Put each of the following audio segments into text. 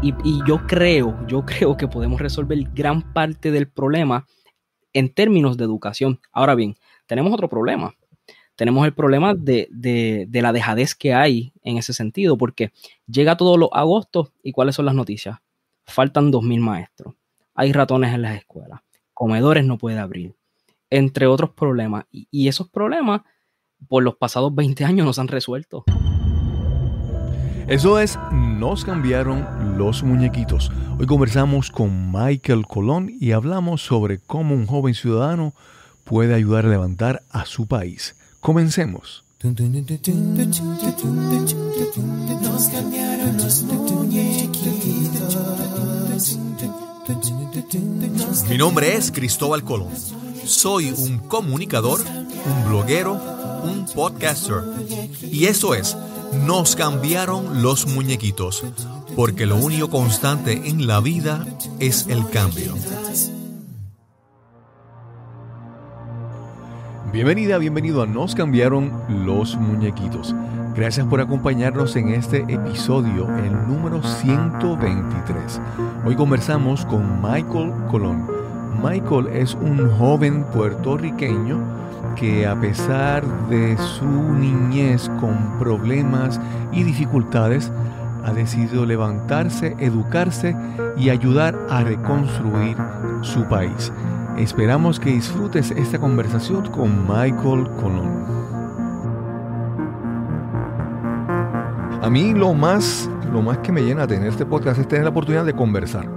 Y, yo creo, yo creo que podemos resolver gran parte del problema en términos de educación. Ahora bien, tenemos otro problema. Tenemos el problema de, la dejadez que hay en ese sentido, porque llega todo los agosto y cuáles son las noticias. Faltan 2.000 maestros. Hay ratones en las escuelas. Comedores no puede abrir. Entre otros problemas. y, y esos problemas por los pasados 20 años no se han resuelto. Eso es, nos cambiaron los muñequitos. Hoy conversamos con Michael Colón y hablamos sobre cómo un joven ciudadano puede ayudar a levantar a su país. Comencemos. Nos cambiaron los muñequitos. Mi nombre es Cristóbal Colón. Soy un comunicador, un bloguero, un podcaster. Y eso es nos cambiaron los muñequitos, porque lo único constante en la vida es el cambio. Bienvenida, bienvenido a Nos cambiaron los muñequitos. Gracias por acompañarnos en este episodio, el número 123. Hoy conversamos con Michael Colón. Michael es un joven puertorriqueño que a pesar de su niñez con problemas y dificultades, ha decidido levantarse, educarse y ayudar a reconstruir su país. Esperamos que disfrutes esta conversación con Michael Colón. A mí lo más, lo más que me llena tener este podcast es tener la oportunidad de conversar.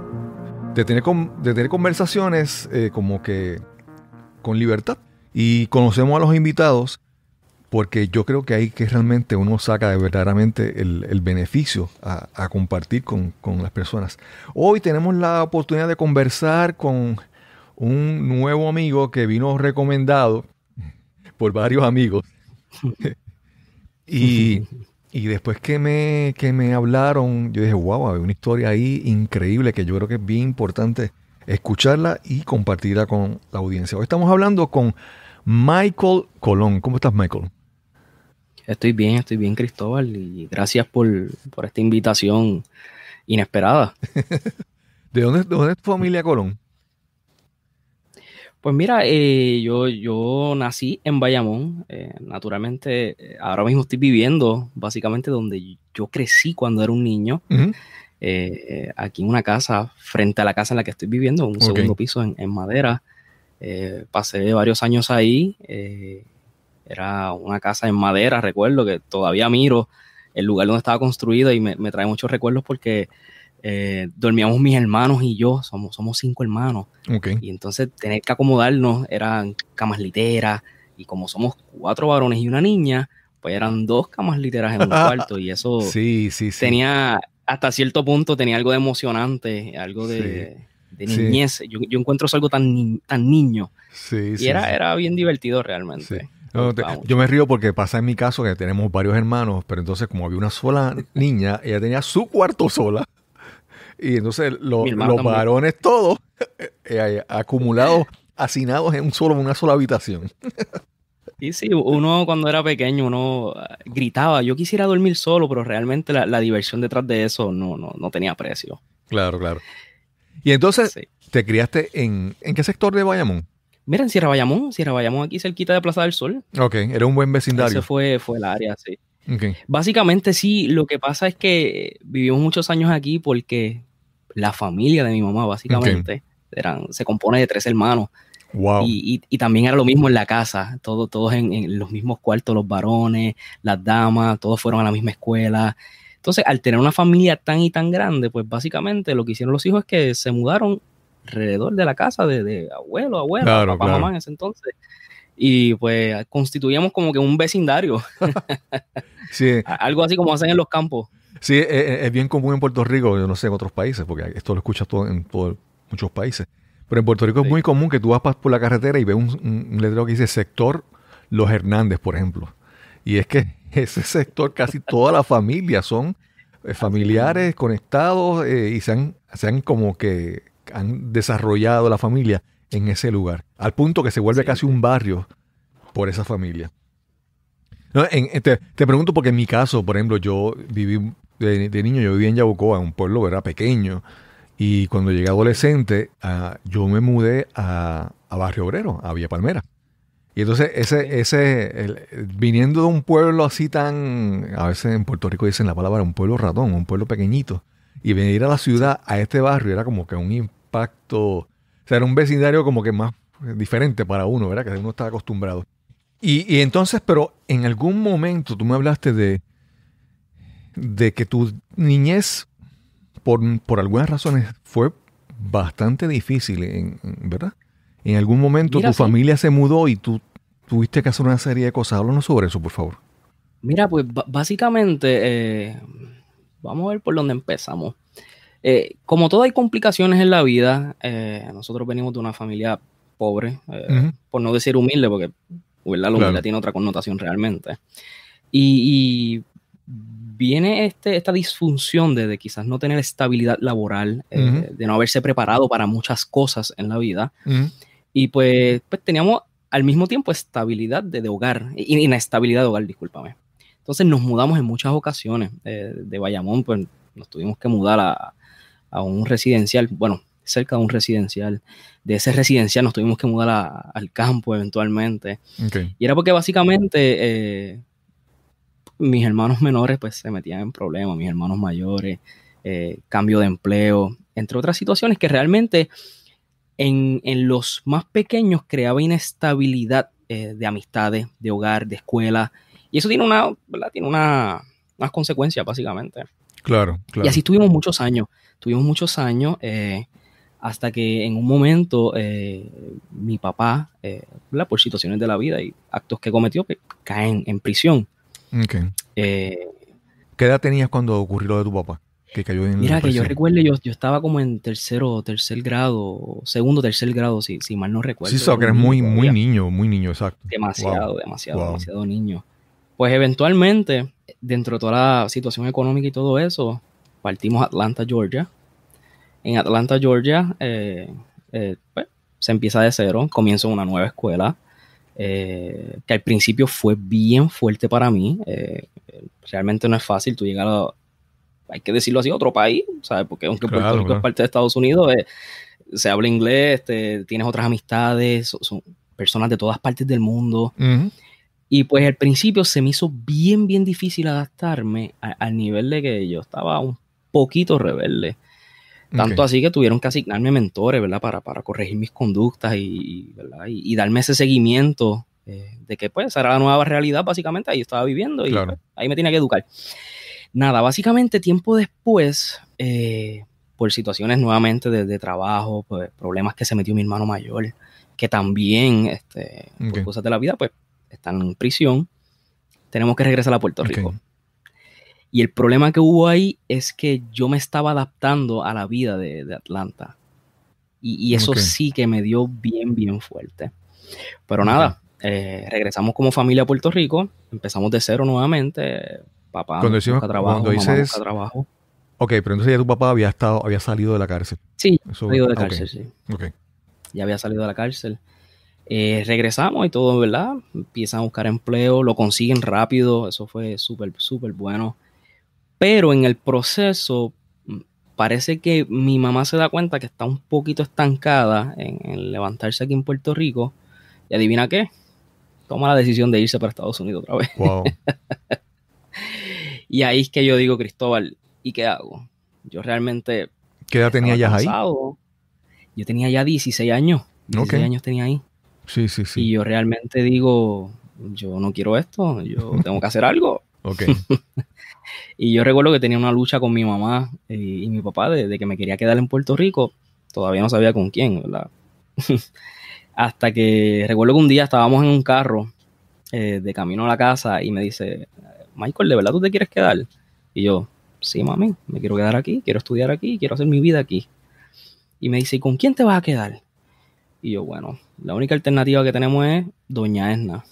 De tener, de tener conversaciones eh, como que con libertad y conocemos a los invitados porque yo creo que ahí que realmente uno saca de verdaderamente el, beneficio a, compartir con, las personas. Hoy tenemos la oportunidad de conversar con un nuevo amigo que vino recomendado por varios amigos. y, después que me, que me hablaron, yo dije, wow, hay una historia ahí increíble que yo creo que es bien importante escucharla y compartirla con la audiencia. Hoy estamos hablando con Michael Colón. ¿Cómo estás, Michael? Estoy bien, estoy bien, Cristóbal, y gracias por, esta invitación inesperada. ¿De dónde, ¿De es tu familia Colón? Pues mira, eh, yo, yo nací en Bayamón. Eh, naturalmente, eh, ahora mismo estoy viviendo básicamente donde yo crecí cuando era un niño. aquí en una casa, frente a la casa en la que estoy viviendo, un segundo piso en madera. Eh, pasé varios años ahí. Eh, era una casa en madera, recuerdo que todavía miro el lugar donde estaba construido y me, trae muchos recuerdos porque eh, dormíamos mis hermanos y yo, somos, somos cinco hermanos. Y entonces tener que acomodarnos eran camas literas y como somos cuatro varones y una niña, pues eran dos camas literas en un cuarto y eso tenía hasta cierto punto tenía algo de emocionante, algo de de niñez. Yo, encuentro eso algo tan, tan niño. Sí, y sí, era, era bien divertido realmente. yo me río porque pasa en mi caso que tenemos varios hermanos, pero entonces como había una sola niña, ella tenía su cuarto sola. Y entonces los varones todos eh, acumulados, hacinados en un solo, una sola habitación. Y sí, uno cuando era pequeño, uno eh, gritaba, yo quisiera dormir solo, pero realmente la, diversión detrás de eso no, no, no tenía precio. Claro, claro. Y entonces, ¿te criaste en, qué sector de Bayamón? Mira, en Sierra Bayamón, Sierra Bayamón, aquí cerquita de Plaza del Sol. Ok, era un buen vecindario. Ese fue, fue el área, sí. Okay. Básicamente sí, lo que pasa es que vivimos muchos años aquí porque la familia de mi mamá, básicamente, eran, se compone de tres hermanos. Wow. Y, y, también era lo mismo en la casa, todos todos en, los mismos cuartos, los varones, las damas, todos fueron a la misma escuela. Entonces, al tener una familia tan y tan grande, pues básicamente lo que hicieron los hijos es que se mudaron alrededor de la casa de, abuelo, abuelo, abuela, papá, mamá en ese entonces. Y pues constituíamos como que un vecindario. sí. Algo así como hacen en los campos. Sí, e, e, es, bien común en Puerto Rico, yo no sé en otros países, porque esto lo escuchas todo, en muchos países. Pero en Puerto Rico es muy común que tú vas por la carretera y ves un letrero que dice sector Los Hernández, por ejemplo. Y es que ese sector, casi toda la familia son eh, familiares conectados eh, y se han, como que han desarrollado la familia en ese lugar, al punto que se vuelve casi un barrio por esa familia. Eh, te, pregunto porque en mi caso, por ejemplo, yo viví de, niño, yo viví en Yabucoa, un pueblo era pequeño, y cuando llegué adolescente, ah, yo me mudé a, a Barrio Obrero, a Villa Palmera. Y entonces, ese, ese viniendo de un pueblo así tan, a veces en Puerto Rico dicen la palabra un pueblo ratón, un pueblo pequeñito, y venir a la ciudad, a este barrio, era como que un impacto, o sea, era un vecindario como que más diferente para uno, ¿verdad? Que uno está acostumbrado. Y, y entonces, pero en algún momento tú me hablaste de, de que tu niñez, por, por algunas razones, fue bastante difícil, en, ¿verdad? En algún momento tu familia se mudó y tú tuviste que hacer una serie de cosas. Háblanos sobre eso, por favor. Mira, pues básicamente, eh, vamos a ver por dónde empezamos. Eh, como todo hay complicaciones en la vida, eh, nosotros venimos de una familia pobre, por no decir humilde, porque ¿verdad? la humildad tiene otra connotación realmente. y, viene este, esta disfunción de, quizás no tener estabilidad laboral, de no haberse preparado para muchas cosas en la vida. Y pues, pues, teníamos al mismo tiempo estabilidad de, hogar, inestabilidad de hogar, discúlpame. Entonces nos mudamos en muchas ocasiones. Eh, de Bayamón, pues nos tuvimos que mudar a, un residencial, bueno, cerca de un residencial. De ese residencial nos tuvimos que mudar al campo eventualmente. Y era porque básicamente eh, mis hermanos menores pues se metían en problemas, mis hermanos mayores, eh, cambio de empleo, entre otras situaciones que realmente en, los más pequeños creaba inestabilidad eh, de amistades, de hogar, de escuela. Y eso tiene una, Tiene una, unas consecuencias, básicamente. Claro, claro. Y así tuvimos muchos años. Tuvimos muchos años eh, hasta que en un momento eh, mi papá, por situaciones de la vida y actos que cometió, que caen en prisión. ¿Qué edad tenías cuando ocurrió lo de tu papá? que Mira, que yo recuerdo, yo, yo, estaba como en tercero, tercer grado, segundo, tercer grado, si, si mal no recuerdo. Sí, que eres muy, muy niño, muy niño, exacto. Demasiado, demasiado, demasiado niño. Pues eventualmente, dentro de toda la situación económica y todo eso, partimos a Atlanta, Georgia. En Atlanta, Georgia, eh, eh, pues, se empieza de cero, comienzo una nueva escuela. Eh, que al principio fue bien fuerte para mí. realmente no es fácil tú llegar a, hay que decirlo así, otro país, ¿sabes? Porque aunque Puerto Rico es parte de Estados Unidos, eh, se habla inglés, este, tienes otras amistades, son, personas de todas partes del mundo. Y pues al principio se me hizo bien, bien difícil adaptarme al nivel de que yo estaba un poquito rebelde. Tanto así que tuvieron que asignarme mentores, ¿verdad? Para, para corregir mis conductas y, darme ese seguimiento eh, de que pues era la nueva realidad básicamente, ahí estaba viviendo y pues, ahí me tenía que educar. Nada, básicamente tiempo después, eh, por situaciones nuevamente de, trabajo, pues, problemas que se metió mi hermano mayor, que también, este, por cosas de la vida, pues están en prisión, tenemos que regresar a Puerto Rico. Y el problema que hubo ahí es que yo me estaba adaptando a la vida de, Atlanta. Y, eso sí que me dio bien, bien fuerte. Pero nada, eh, regresamos como familia a Puerto Rico, empezamos de cero nuevamente, papá cuando decimos, trabajo, Ok, pero entonces ya tu papá había estado, había salido de la cárcel. Sí, salido de cárcel, sí. Ya había salido de la cárcel. Eh, regresamos y todo, ¿verdad? Empiezan a buscar empleo, lo consiguen rápido, eso fue súper, súper bueno. Pero en el proceso, mm, parece que mi mamá se da cuenta que está un poquito estancada en, levantarse aquí en Puerto Rico. Y adivina qué, toma la decisión de irse para Estados Unidos otra vez. Wow. Y ahí es que yo digo, Cristóbal, ¿y qué hago? Yo realmente... ¿Qué edad tenía ya ahí? Yo tenía ya 16 años. 16 años tenía ahí. Sí, sí, sí. Y yo realmente digo, yo no quiero esto, yo tengo que hacer algo. Ok. y yo recuerdo que tenía una lucha con mi mamá eh, y, mi papá de, que me quería quedar en Puerto Rico. Todavía no sabía con quién, ¿verdad? Hasta que recuerdo que un día estábamos en un carro eh, de camino a la casa y me dice, Michael, ¿de verdad tú te quieres quedar? Y yo, sí, mami, me quiero quedar aquí, quiero estudiar aquí, quiero hacer mi vida aquí. Y me dice, ¿y con quién te vas a quedar? Y yo, bueno, la única alternativa que tenemos es Doña Esna.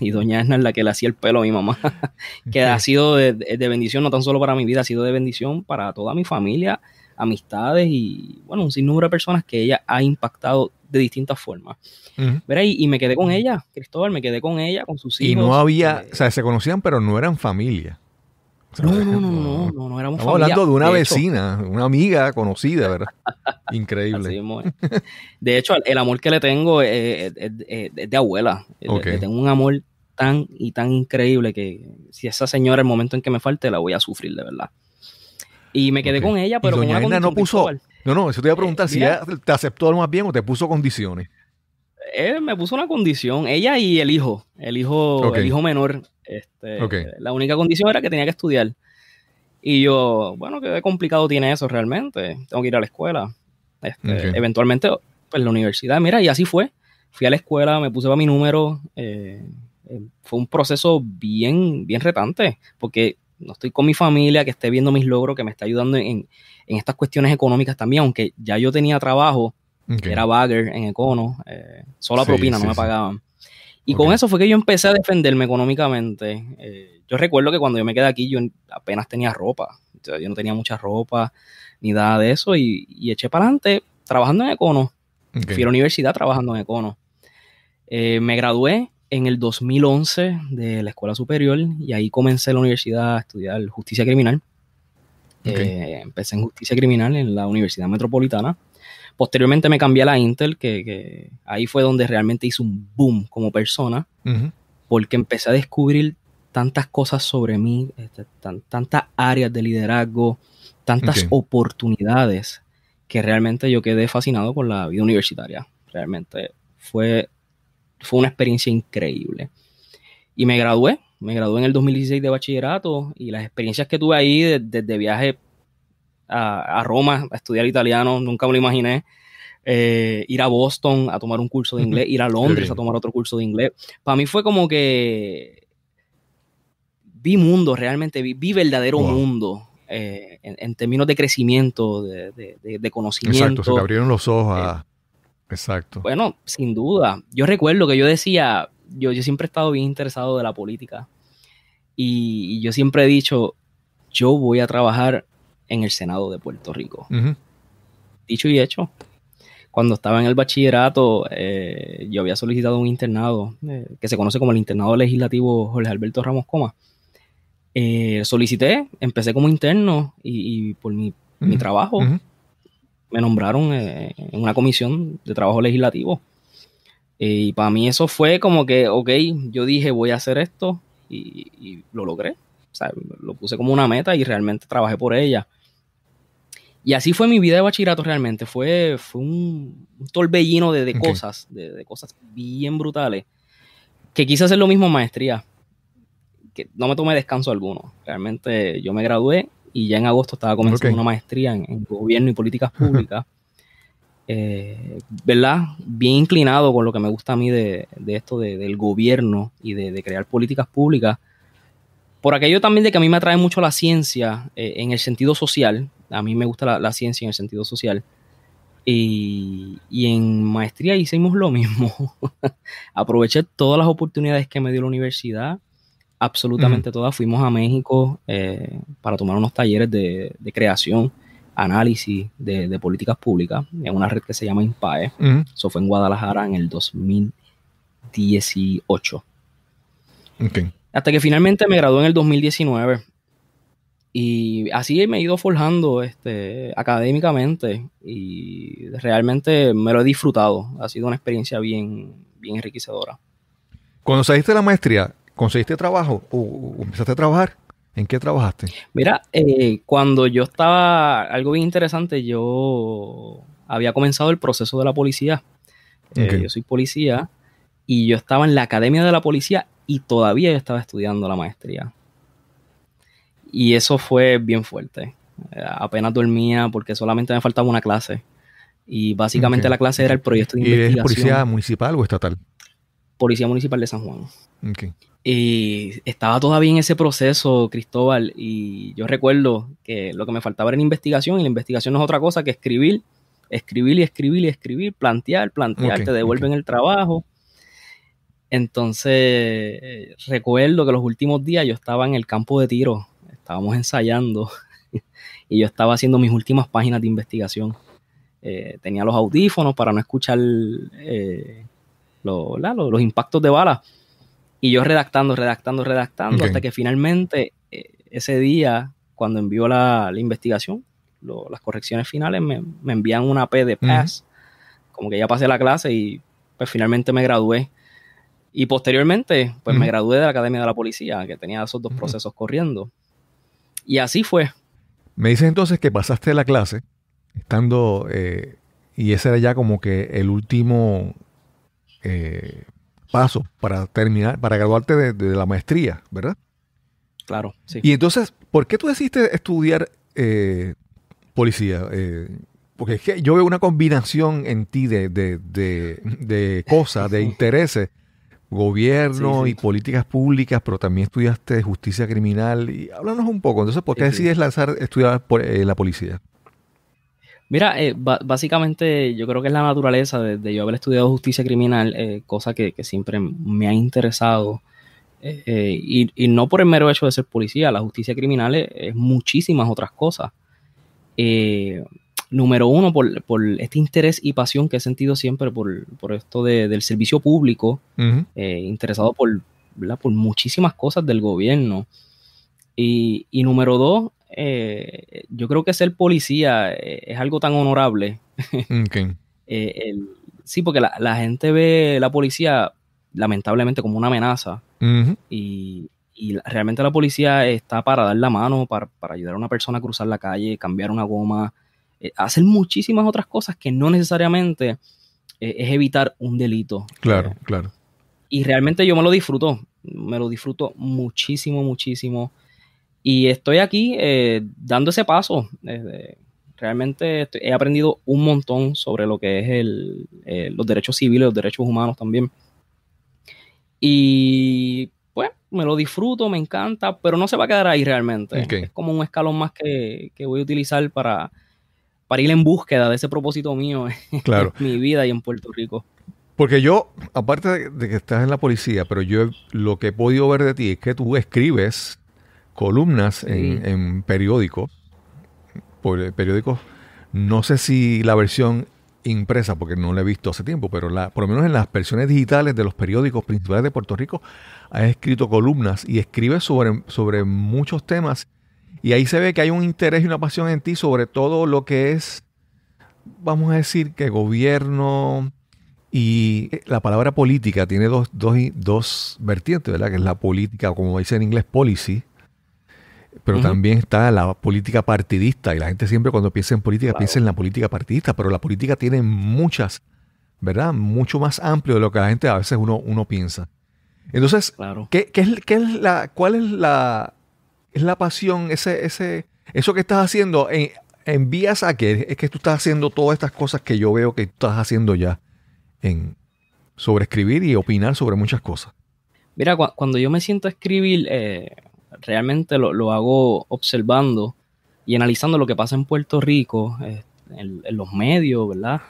Y Doña Esna es la que le hacía el pelo a mi mamá, que ha sido de, de bendición no tan solo para mi vida, ha sido de bendición para toda mi familia amistades y, bueno, un sinnúmero de personas que ella ha impactado de distintas formas. Uh y, me quedé con ella, Cristóbal, me quedé con ella, con sus hijos. Y no había, o sea, se conocían, pero no eran familia. no, no, no, no, no, no, familia Estamos hablando de una vecina, una amiga conocida, ¿verdad? Increíble. de hecho, el amor que le tengo eh, eh, es, de abuela. tengo un amor tan y tan increíble que si esa señora el momento en que me falte la voy a sufrir de verdad. Y me quedé con ella, pero ¿Y doña con no puso. No, no, eso te iba a preguntar eh, si ella te aceptó más bien o te puso condiciones. Eh, me puso una condición, ella y el hijo, el hijo, el hijo menor. Este, La única condición era que tenía que estudiar. Y yo, bueno, qué complicado tiene eso realmente. Tengo que ir a la escuela. Este, eventualmente, pues la universidad, mira, y así fue. Fui a la escuela, me puse para mi número. Eh, fue un proceso bien, bien retante, porque no estoy con mi familia, que esté viendo mis logros, que me está ayudando en, en estas cuestiones económicas también, aunque ya yo tenía trabajo, que era bagger en Econo, eh, solo propina, no me pagaban. Y con eso fue que yo empecé a defenderme económicamente. Eh, yo recuerdo que cuando yo me quedé aquí, yo apenas tenía ropa. yo no tenía mucha ropa ni nada de eso. Y, y eché para adelante trabajando en Econo. Fui a la universidad trabajando en Econo. Eh, me gradué en el 2011 de la escuela superior y ahí comencé la universidad a estudiar justicia criminal. Eh, empecé en justicia criminal en la Universidad Metropolitana. Posteriormente me cambié a la Intel, que, ahí fue donde realmente hice un boom como persona, porque empecé a descubrir tantas cosas sobre mí, este, tantas áreas de liderazgo, tantas oportunidades, que realmente yo quedé fascinado por la vida universitaria. Realmente fue fue una experiencia increíble. Y me gradué, me gradué en el 2016 de bachillerato y las experiencias que tuve ahí desde viaje a, Roma a estudiar italiano, nunca me lo imaginé. Eh, ir a Boston a tomar un curso de inglés, ir a Londres a tomar otro curso de inglés. Para mí fue como que vi mundo, realmente vi, verdadero mundo eh, en, términos de crecimiento, de, conocimiento. Exacto, se te abrieron los ojos a, eh, Exacto. Bueno, sin duda. Yo recuerdo que yo decía, yo, yo siempre he estado bien interesado de la política y, yo siempre he dicho, yo voy a trabajar en el Senado de Puerto Rico. Dicho y hecho. Cuando estaba en el bachillerato, eh, yo había solicitado un internado eh, que se conoce como el internado legislativo Jorge Alberto Ramos Coma. Eh, solicité, empecé como interno y, por mi, trabajo me nombraron eh, en una comisión de trabajo legislativo. Eh, y para mí eso fue como que, ok, yo dije voy a hacer esto y, lo logré. O sea, lo puse como una meta y realmente trabajé por ella. Y así fue mi vida de bachillerato realmente. Fue, fue un, torbellino de, cosas, de, de, cosas bien brutales. Que quise hacer lo mismo en maestría. Que no me tomé descanso alguno. Realmente yo me gradué y ya en agosto estaba comenzando una maestría en, gobierno y políticas públicas. Eh, ¿Verdad? Bien inclinado con lo que me gusta a mí de, de esto de, del gobierno y de, crear políticas públicas. Por aquello también de que a mí me atrae mucho la ciencia eh, en el sentido social. A mí me gusta la, la ciencia en el sentido social. Y, y, en maestría hicimos lo mismo. Aproveché todas las oportunidades que me dio la universidad absolutamente todas. Fuimos a México eh, para tomar unos talleres de, creación, análisis de, políticas públicas en una red que se llama INPAE. Eso fue en Guadalajara en el 2018. Hasta que finalmente me gradué en el 2019. Y así me he ido forjando este, académicamente y realmente me lo he disfrutado. Ha sido una experiencia bien, bien enriquecedora. Cuando saliste de la maestría, ¿Conseguiste trabajo o, empezaste a trabajar? ¿En qué trabajaste? Mira, eh, cuando yo estaba, algo bien interesante, yo había comenzado el proceso de la policía. Eh, yo soy policía y yo estaba en la academia de la policía y todavía estaba estudiando la maestría. Y eso fue bien fuerte. Eh, apenas dormía porque solamente me faltaba una clase. Y básicamente la clase era el proyecto de investigación. ¿Y policía municipal o estatal? Policía Municipal de San Juan. Y estaba todavía en ese proceso, Cristóbal, y yo recuerdo que lo que me faltaba era la investigación, y la investigación no es otra cosa que escribir, escribir y escribir y escribir, plantear, plantear, te devuelven el trabajo. Entonces, recuerdo que los últimos días yo estaba en el campo de tiro, estábamos ensayando, y yo estaba haciendo mis últimas páginas de investigación. Eh, tenía los audífonos para no escuchar eh, los impactos de balas y yo redactando, redactando, redactando, hasta que finalmente eh, ese día, cuando envió la, investigación, las correcciones finales, me, envían una P de PAS, Como que ya pasé la clase y pues finalmente me gradué. Y posteriormente, pues me gradué de la Academia de la Policía, que tenía esos dos procesos corriendo. Y así fue. Me dices entonces que pasaste la clase, estando, eh, y ese era ya como que el último eh, paso para terminar, para graduarte de, la maestría, ¿verdad? Claro, sí. Y entonces, ¿por qué tú decidiste estudiar eh, policía? Eh, porque es que yo veo una combinación en ti de, de, de, cosas, de intereses, gobierno y políticas públicas, pero también estudiaste justicia criminal. Y háblanos un poco, entonces, ¿por qué decides lanzar, estudiar por, eh, la policía? Mira, eh, básicamente yo creo que es la naturaleza de, yo haber estudiado justicia criminal, eh, cosa que, siempre me ha interesado. Eh, y, no por el mero hecho de ser policía, la justicia criminal es, muchísimas otras cosas. número uno, por, este interés y pasión que he sentido siempre por, esto del servicio público, interesado por, por muchísimas cosas del gobierno. y número dos, eh, yo creo que ser policía eh, es algo tan honorable. Eh, sí, porque la, gente ve la policía lamentablemente como una amenaza y, realmente la policía está para dar la mano, para, ayudar a una persona a cruzar la calle, cambiar una goma, hacer muchísimas otras cosas que no necesariamente es evitar un delito. Claro, claro. Y realmente yo me lo disfruto, me lo disfruto muchísimo, muchísimo. Y estoy aquí eh, dando ese paso. desde realmente he aprendido un montón sobre lo que es el, eh, los derechos civiles, los derechos humanos también. Y pues me lo disfruto, me encanta, pero no se va a quedar ahí realmente. Es como un escalón más que, que voy a utilizar para, para ir en búsqueda de ese propósito mío claro. en mi vida y en Puerto Rico. Porque yo, aparte de que estás en la policía, pero yo lo que he podido ver de ti es que tú escribes columnas en, periódicos, eh, periódicos, no sé si la versión impresa, porque no la he visto hace tiempo, pero la, por lo menos en las versiones digitales de los periódicos principales de Puerto Rico, ha escrito columnas y escribe sobre, muchos temas. Y ahí se ve que hay un interés y una pasión en ti sobre todo lo que es, vamos a decir, que gobierno y eh, la palabra política tiene dos, dos, dos vertientes, ¿verdad? Que es la política, como dice en inglés, policy, pero también está la política partidista. Y la gente siempre cuando piensa en política piensa en la política partidista, pero la política tiene muchas, ¿verdad? Mucho más amplio de lo que la gente a veces uno, uno piensa. Entonces, ¿qué, qué es, la, ¿cuál es la, es la pasión, ese, ese, eso que estás haciendo? Eh, en, vías a que es que tú estás haciendo todas estas cosas que yo veo que estás haciendo ya en sobreescribir y opinar sobre muchas cosas. Mira, cuando yo me siento a escribir, eh, realmente lo, hago observando y analizando lo que pasa en Puerto Rico, eh, en, los medios, ¿verdad?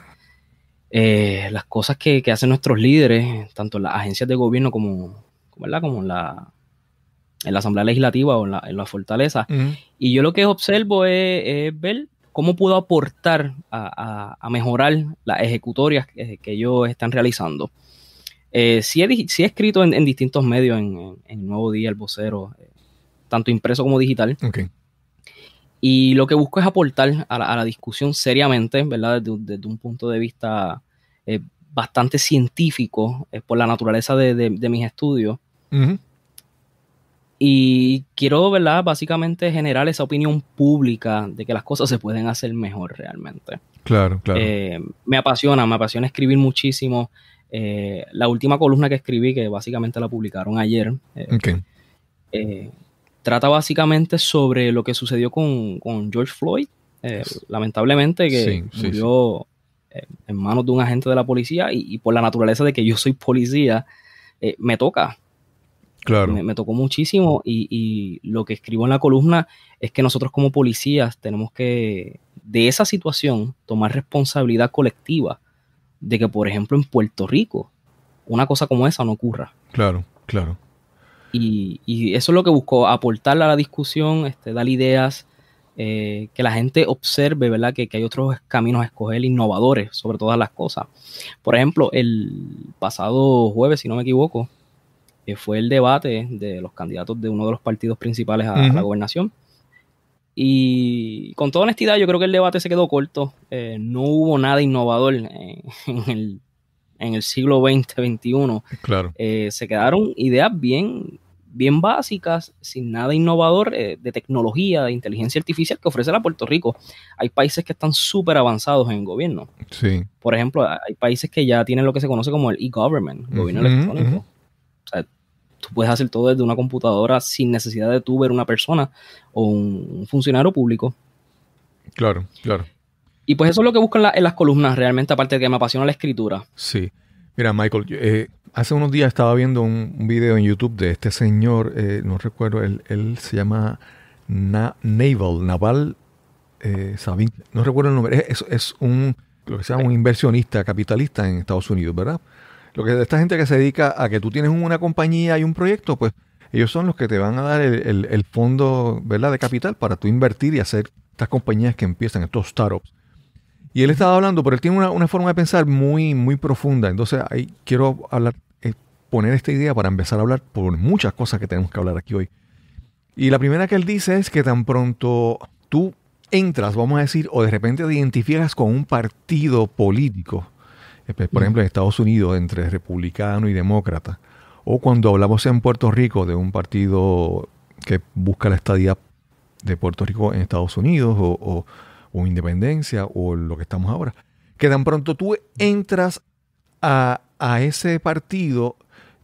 Eh, las cosas que, hacen nuestros líderes, tanto en las agencias de gobierno como, como en, la, la Asamblea Legislativa o en la, Fortaleza. Y yo lo que observo es, ver cómo puedo aportar a, mejorar las ejecutorias que, que ellos están realizando. Eh, si sí, he, escrito en, distintos medios, en, Nuevo Día, El Vocero, tanto impreso como digital. Y lo que busco es aportar a la, discusión seriamente, ¿verdad? Desde, un punto de vista eh, bastante científico, eh, por la naturaleza de, mis estudios. Y quiero, ¿verdad? Básicamente generar esa opinión pública de que las cosas se pueden hacer mejor realmente. Claro, claro. Eh, me apasiona, me apasiona escribir muchísimo. la última columna que escribí, que básicamente la publicaron ayer, eh, trata básicamente sobre lo que sucedió con, George Floyd, eh, lamentablemente, que murió eh, en manos de un agente de la policía y, por la naturaleza de que yo soy policía, eh, me toca. Claro. Me, tocó muchísimo y, lo que escribo en la columna es que nosotros como policías tenemos que de esa situación tomar responsabilidad colectiva de que, por ejemplo, en Puerto Rico una cosa como esa no ocurra. Claro, claro. Y, eso es lo que buscó, aportar a la discusión, este, dar ideas, eh, que la gente observe, ¿verdad? Que, hay otros caminos a escoger, innovadores sobre todas las cosas. Por ejemplo, el pasado jueves, si no me equivoco, eh, fue el debate de los candidatos de uno de los partidos principales a, la gobernación. Y con toda honestidad, yo creo que el debate se quedó corto. Eh, no hubo nada innovador en, el siglo XX, XXI. Claro. se quedaron ideas bien bien básicas, sin nada innovador eh, de tecnología, de inteligencia artificial que ofrece la Puerto Rico. Hay países que están súper avanzados en gobierno. Sí. Por ejemplo, hay países que ya tienen lo que se conoce como el e-government, gobierno electrónico. O sea, tú puedes hacer todo desde una computadora sin necesidad de tú ver una persona o un, funcionario público. Claro, claro. Y pues eso es lo que buscan en las columnas realmente, aparte de que me apasiona la escritura. Sí. Mira, Michael, eh, hace unos días estaba viendo un, video en YouTube de este señor, eh, no recuerdo, él, se llama Naval, Naval eh, Sabin, no recuerdo el nombre, es, un, lo que se un inversionista capitalista en Estados Unidos, ¿verdad? Lo que esta gente que se dedica a que tú tienes una compañía y un proyecto, pues ellos son los que te van a dar el, fondo, ¿verdad?, de capital para tú invertir y hacer estas compañías que empiezan, estos startups. Y él estaba hablando, pero él tiene una, forma de pensar muy, muy profunda. Entonces, ahí quiero hablar poner esta idea para empezar a hablar por muchas cosas que tenemos que hablar aquí hoy. Y la primera que él dice es que tan pronto tú entras, vamos a decir, o de repente te identificas con un partido político, eh, pues, por mm. ejemplo en Estados Unidos, entre republicano y demócrata, o cuando hablamos en Puerto Rico de un partido que busca la estadía de Puerto Rico en Estados Unidos, o, o, independencia, o lo que estamos ahora, que tan pronto tú entras a, a ese partido,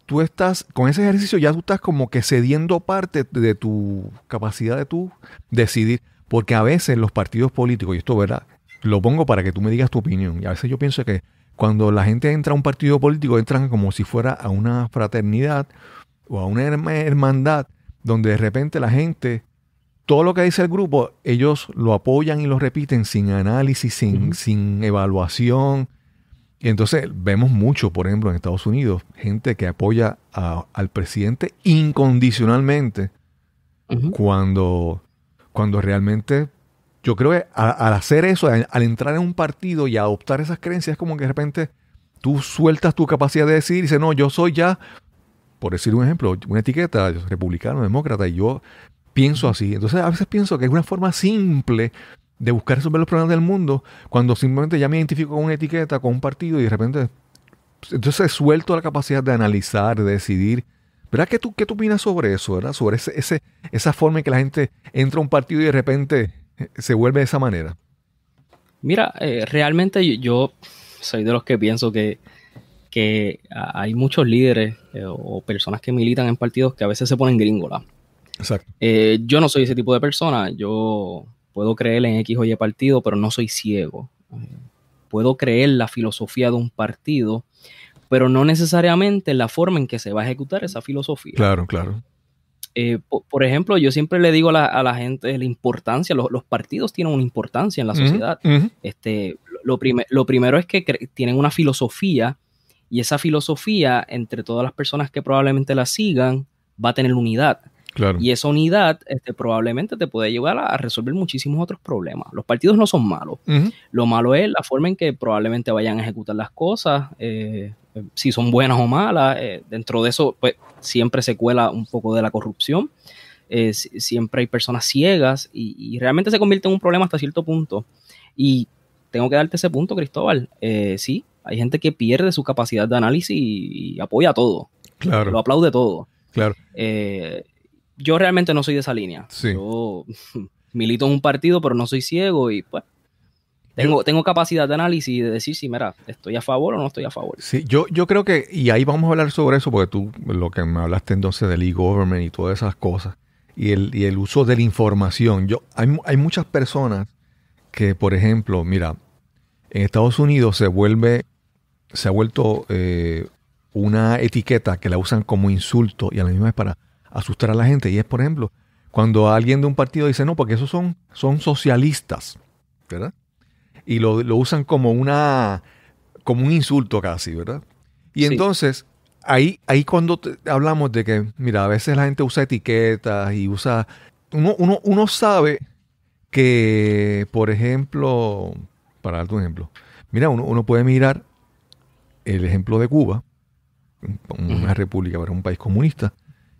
tú estás, con ese ejercicio ya tú estás como que cediendo parte de tu capacidad de tú decidir, porque a veces los partidos políticos, y esto, ¿verdad? Lo pongo para que tú me digas tu opinión, y a veces yo pienso que cuando la gente entra a un partido político, entran como si fuera a una fraternidad o a una hermandad, donde de repente la gente, todo lo que dice el grupo, ellos lo apoyan y lo repiten sin análisis, sin, sin evaluación, y entonces vemos mucho, por ejemplo, en Estados Unidos, gente que apoya al presidente incondicionalmente cuando, cuando realmente yo creo que al, hacer eso, al, entrar en un partido y adoptar esas creencias, es como que de repente tú sueltas tu capacidad de decir y dices, no, yo soy ya, por decir un ejemplo, una etiqueta, republicano, demócrata, y yo pienso así. Entonces a veces pienso que es una forma simple de buscar resolver los problemas del mundo cuando simplemente ya me identifico con una etiqueta, con un partido y de repente... Pues, entonces suelto la capacidad de analizar, de decidir. ¿Verdad? ¿Qué tú, qué opinas sobre eso? ¿verdad? Sobre ese, esa forma en que la gente entra a un partido y de repente eh, se vuelve de esa manera. Mira, eh, realmente yo soy de los que pienso que, que hay muchos líderes eh, o personas que militan en partidos que a veces se ponen gringola. Exacto. yo no soy ese tipo de persona. Yo puedo creer en X o Y partido, pero no soy ciego. Puedo creer la filosofía de un partido, pero no necesariamente la forma en que se va a ejecutar esa filosofía. Claro, claro. Eh, por, ejemplo, yo siempre le digo a la, gente la importancia, los, partidos tienen una importancia en la sociedad. este, lo, lo, primero es que tienen una filosofía y esa filosofía entre todas las personas que probablemente la sigan va a tener unidad. Y esa unidad este, probablemente te puede llevar a, resolver muchísimos otros problemas. Los partidos no son malos. Lo malo es la forma en que probablemente vayan a ejecutar las cosas, eh, si son buenas o malas. Eh, dentro de eso, pues siempre se cuela un poco de la corrupción. Eh, siempre hay personas ciegas y, realmente se convierte en un problema hasta cierto punto. Y tengo que darte ese punto, Cristóbal. sí, hay gente que pierde su capacidad de análisis y, apoya todo. Lo aplaude todo. Claro yo realmente no soy de esa línea. Yo milito en un partido, pero no soy ciego y pues tengo, tengo capacidad de análisis y de decir si, mira, estoy a favor o no estoy a favor. Sí, yo, yo creo que, y ahí vamos a hablar sobre eso, porque tú lo que me hablaste entonces del e-government y todas esas cosas, y el, uso de la información. Yo, hay, muchas personas que, por ejemplo, mira, en Estados Unidos se vuelve, se ha vuelto eh, una etiqueta que la usan como insulto y a la misma vez para asustar a la gente. Y es, por ejemplo, cuando alguien de un partido dice, no, porque esos son, son socialistas, ¿verdad? Y lo, usan como, una, como un insulto casi, ¿verdad? Y entonces, ahí, ahí cuando hablamos de que, mira, a veces la gente usa etiquetas y usa... Uno, uno, sabe que, por ejemplo, para darte un ejemplo, mira, uno, uno puede mirar el ejemplo de Cuba, una república, para un país comunista,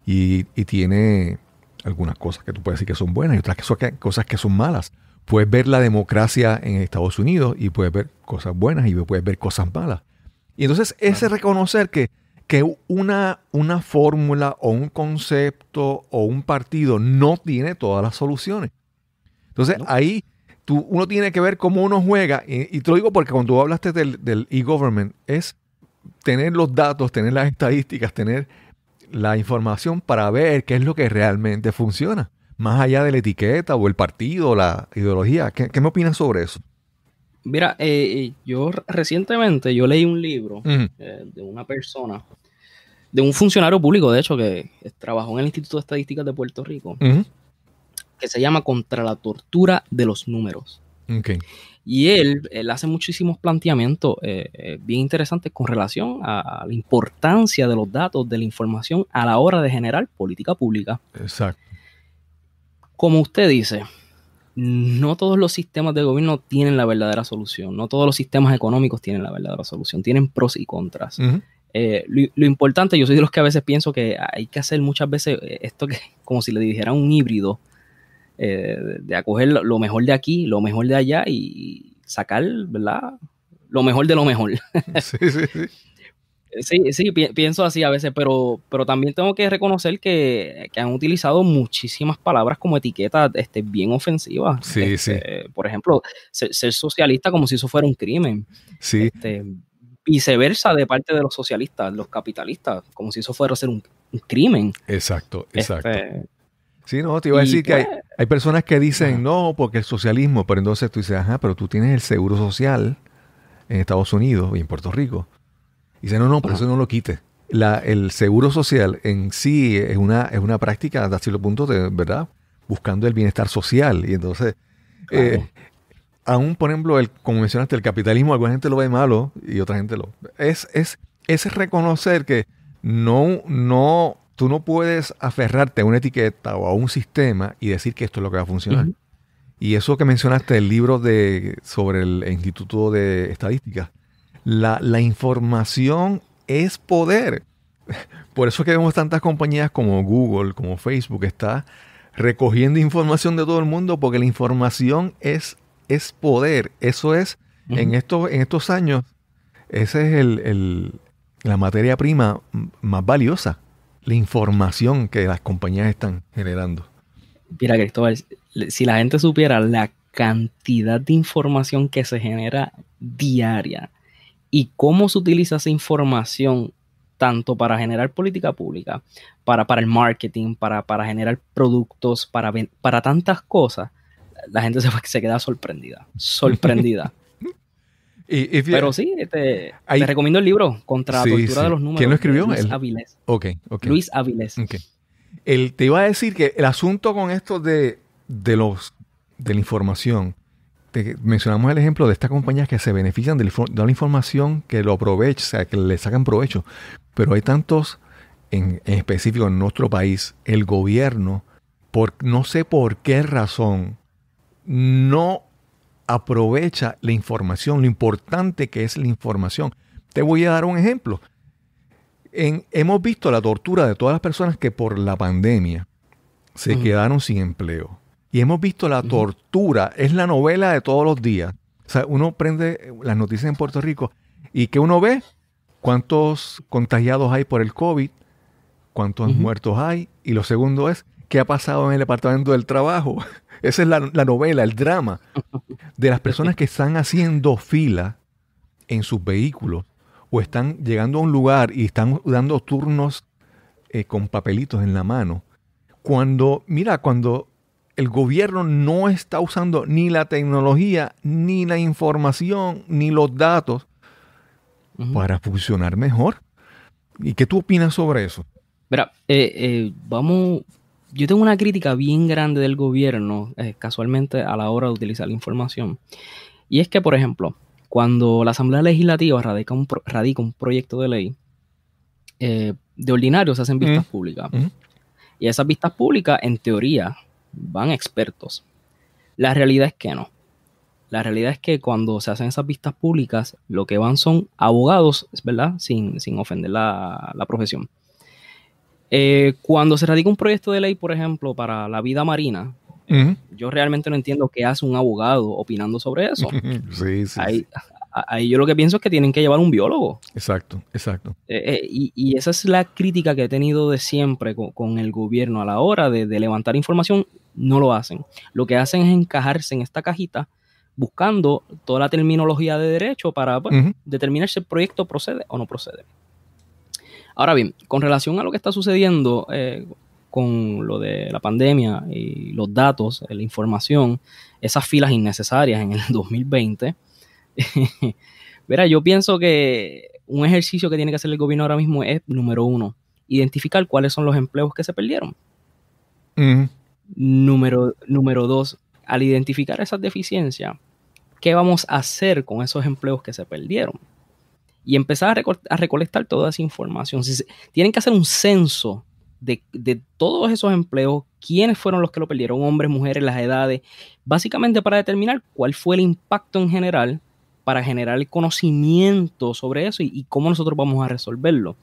y, tiene algunas cosas que tú puedes decir que son buenas y otras que son, cosas que son malas. Puedes ver la democracia en Estados Unidos y puedes ver cosas buenas y puedes ver cosas malas. Y entonces ese reconocer que, que una, una fórmula o un concepto o un partido no tiene todas las soluciones. Entonces ahí tú, uno tiene que ver cómo uno juega. Y, te lo digo porque cuando tú hablaste del, del e-government es tener los datos, tener las estadísticas, tener la información para ver qué es lo que realmente funciona, más allá de la etiqueta o el partido, la ideología. ¿Qué, me opinas sobre eso? Mira, eh, eh, yo recientemente yo leí un libro eh, de una persona, de un funcionario público, de hecho, que trabajó en el Instituto de Estadísticas de Puerto Rico, que se llama Contra la Tortura de los Números. Okay. Y él, hace muchísimos planteamientos eh, eh, bien interesantes con relación a, la importancia de los datos, de la información a la hora de generar política pública. Exacto. Como usted dice, no todos los sistemas de gobierno tienen la verdadera solución, no todos los sistemas económicos tienen la verdadera solución, tienen pros y contras. Eh, lo, importante, yo soy de los que a veces pienso que hay que hacer muchas veces esto que como si le dijera un híbrido eh, de acoger lo mejor de aquí, lo mejor de allá y sacar, ¿verdad? Lo mejor de lo mejor. Sí, sí, sí. Sí, sí, pienso así a veces, pero, pero también tengo que reconocer que, han utilizado muchísimas palabras como etiquetas este, bien ofensivas. Sí, sí. Este, por ejemplo, ser, socialista como si eso fuera un crimen. Sí. Este, viceversa de parte de los socialistas, los capitalistas, como si eso fuera ser un, crimen. Exacto, este, exacto. Sí, no, te iba a decir que hay, personas que dicen no porque el socialismo, pero entonces tú dices, ajá, pero tú tienes el seguro social en Estados Unidos y en Puerto Rico. Y dice, no, no, por eso no lo quites. La, el seguro social en sí es una, es una práctica hasta cierto punto de, ¿verdad? Buscando el bienestar social. Y entonces, eh, aún, por ejemplo, el, como mencionaste, el capitalismo, alguna gente lo ve malo y otra gente lo. Es, es, es reconocer que no, no tú no puedes aferrarte a una etiqueta o a un sistema y decir que esto es lo que va a funcionar. Y eso que mencionaste el libro de, sobre el Instituto de Estadística, la, información es poder. Por eso es que vemos tantas compañías como Google, como Facebook, que está recogiendo información de todo el mundo, porque la información es, es poder. Eso es, en, estos, en estos años, esa es el, la materia prima más valiosa la información que las compañías están generando. Mira, Cristóbal, si la gente supiera la cantidad de información que se genera diaria y cómo se utiliza esa información tanto para generar política pública, para, para el marketing, para, para generar productos, para, para tantas cosas, la gente se queda sorprendida, sorprendida. Pero sí, este, te recomiendo el libro Contra la Tortura de los Números. ¿Quién lo escribió? Luis Áviles Avilés. Okay, Luis te iba a decir que el asunto con esto de, los, de la información, mencionamos el ejemplo de estas compañías que se benefician de la, información, que lo que le sacan provecho. Pero hay tantos, en, en específico en nuestro país, el gobierno, por no sé por qué razón, no aprovecha la información, lo importante que es la información. Te voy a dar un ejemplo. hemos visto la tortura de todas las personas que por la pandemia se quedaron sin empleo. Y hemos visto la tortura, es la novela de todos los días. O sea, uno prende eh, las noticias en Puerto Rico y que uno ve cuántos contagiados hay por el COVID, cuántos muertos hay, y lo segundo es qué ha pasado en el departamento del trabajo. Esa es la, la novela, el drama. de las personas que están haciendo fila en sus vehículos o están llegando a un lugar y están dando turnos eh, con papelitos en la mano. Cuando, mira, cuando el gobierno no está usando ni la tecnología, ni la información, ni los datos para funcionar mejor. ¿Y qué tú opinas sobre eso? Mira, eh, eh, vamos yo tengo una crítica bien grande del gobierno, eh, casualmente a la hora de utilizar la información. Y es que, por ejemplo, cuando la Asamblea Legislativa radica un, radica un proyecto de ley, eh, de ordinario se hacen vistas públicas. Y esas vistas públicas, en teoría, van expertos. La realidad es que no. La realidad es que cuando se hacen esas vistas públicas, lo que van son abogados, ¿verdad? Sin, ofender la profesión. Eh, cuando se radica un proyecto de ley, por ejemplo, para la vida marina, yo realmente no entiendo qué hace un abogado opinando sobre eso. sí, Ahí, yo lo que pienso es que tienen que llevar un biólogo. Exacto, exacto. Eh, eh, y, esa es la crítica que he tenido de siempre con, el gobierno a la hora de, levantar información. No lo hacen. Lo que hacen es encajarse en esta cajita buscando toda la terminología de derecho para pues, determinar si el proyecto procede o no procede. Ahora bien, con relación a lo que está sucediendo eh, con lo de la pandemia y los datos, eh, la información, esas filas innecesarias en el 2020, verá, yo pienso que un ejercicio que tiene que hacer el gobierno ahora mismo es, número uno, identificar cuáles son los empleos que se perdieron. número, número dos, al identificar esas deficiencias, ¿qué vamos a hacer con esos empleos que se perdieron? y empezar a, recolectar toda esa información. tienen que hacer un censo de, todos esos empleos, quiénes fueron los que lo perdieron, hombres, mujeres, las edades, básicamente para determinar cuál fue el impacto en general, para generar el conocimiento sobre eso y, cómo nosotros vamos a resolverlo.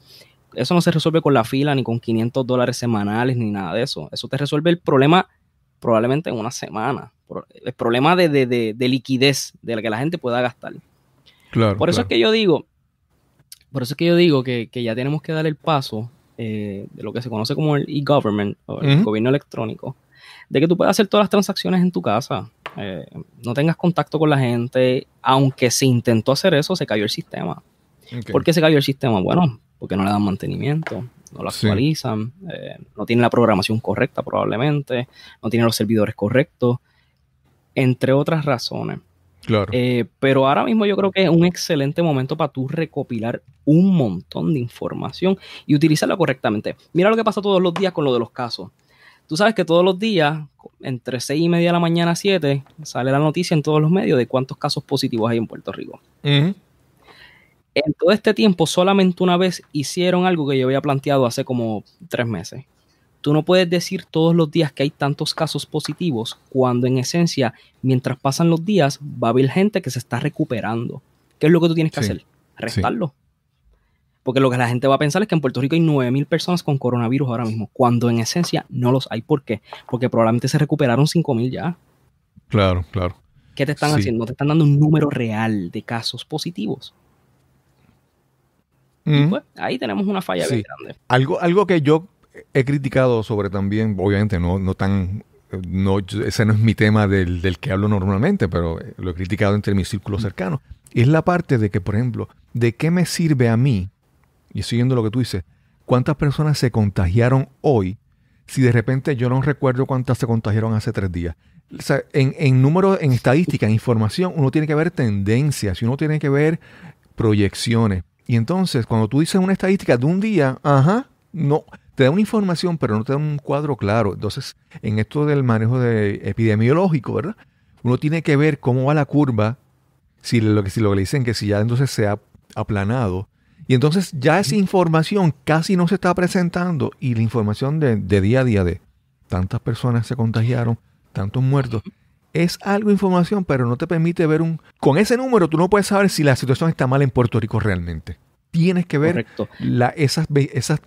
Eso no se resuelve con la fila ni con 500 dólares semanales ni nada de eso. Eso te resuelve el problema probablemente en una semana. El problema de, liquidez, de la que la gente pueda gastar. Por eso es que yo digo, por eso es que yo digo que, ya tenemos que dar el paso eh, de lo que se conoce como el e-government o el gobierno electrónico, de que tú puedas hacer todas las transacciones en tu casa, eh, no tengas contacto con la gente, aunque se intentó hacer eso, se cayó el sistema. ¿Por qué se cayó el sistema? Bueno, porque no le dan mantenimiento, no lo actualizan, eh, no tiene la programación correcta probablemente, no tiene los servidores correctos, entre otras razones. Claro. Eh, pero ahora mismo yo creo que es un excelente momento para tú recopilar un montón de información y utilizarla correctamente. Mira lo que pasa todos los días con lo de los casos. Tú sabes que todos los días, entre seis y media de la mañana a 7, sale la noticia en todos los medios de cuántos casos positivos hay en Puerto Rico. En todo este tiempo, solamente una vez hicieron algo que yo había planteado hace como tres meses. Tú no puedes decir todos los días que hay tantos casos positivos cuando en esencia, mientras pasan los días, va a haber gente que se está recuperando. ¿Qué es lo que tú tienes que hacer? Restarlo. Porque lo que la gente va a pensar es que en Puerto Rico hay 9.000 personas con coronavirus ahora mismo, cuando en esencia no los hay. ¿Por qué? Porque probablemente se recuperaron 5.000 ya. Claro, claro. ¿Qué te están haciendo? haciendo? Te están dando un número real de casos positivos. Mm. Pues, ahí tenemos una falla bien grande. Algo, algo que yo he criticado sobre también, obviamente no, no tan no, ese no es mi tema del, del, que hablo normalmente, pero eh, lo he criticado entre mis círculos mm. cercanos. es la parte de que, por ejemplo, ¿de qué me sirve a mí? Y siguiendo lo que tú dices, ¿cuántas personas se contagiaron hoy si de repente yo no recuerdo cuántas se contagiaron hace tres días? en, en números, en estadística, en información, uno tiene que ver tendencias y uno tiene que ver proyecciones. Y entonces, cuando tú dices una estadística de un día, ajá, no, te da una información, pero no te da un cuadro claro. Entonces, en esto del manejo de epidemiológico, ¿verdad? Uno tiene que ver cómo va la curva, si lo que, le dicen que si ya entonces se ha aplanado. Y entonces ya esa información casi no se está presentando y la información de, de día a día de tantas personas se contagiaron, tantos muertos, es algo de información, pero no te permite ver un... Con ese número tú no puedes saber si la situación está mal en Puerto Rico realmente tienes que ver esas,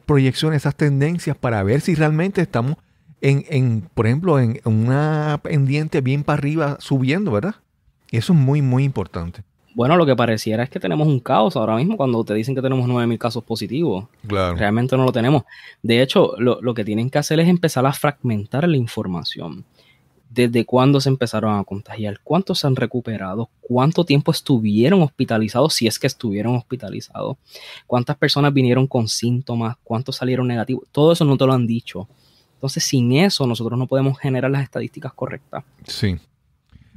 proyecciones, esas tendencias para ver si realmente estamos en, por ejemplo, en, una pendiente bien para arriba subiendo, ¿verdad? eso es muy, muy importante. Bueno, lo que pareciera es que tenemos un caos ahora mismo cuando te dicen que tenemos 9.000 casos positivos. Claro. Realmente no lo tenemos. De hecho, lo que tienen que hacer es empezar a fragmentar la información desde cuándo se empezaron a contagiar, cuántos se han recuperado, cuánto tiempo estuvieron hospitalizados, si es que estuvieron hospitalizados, cuántas personas vinieron con síntomas, cuántos salieron negativos, todo eso no te lo han dicho. Entonces, sin eso, nosotros no podemos generar las estadísticas correctas. Sí.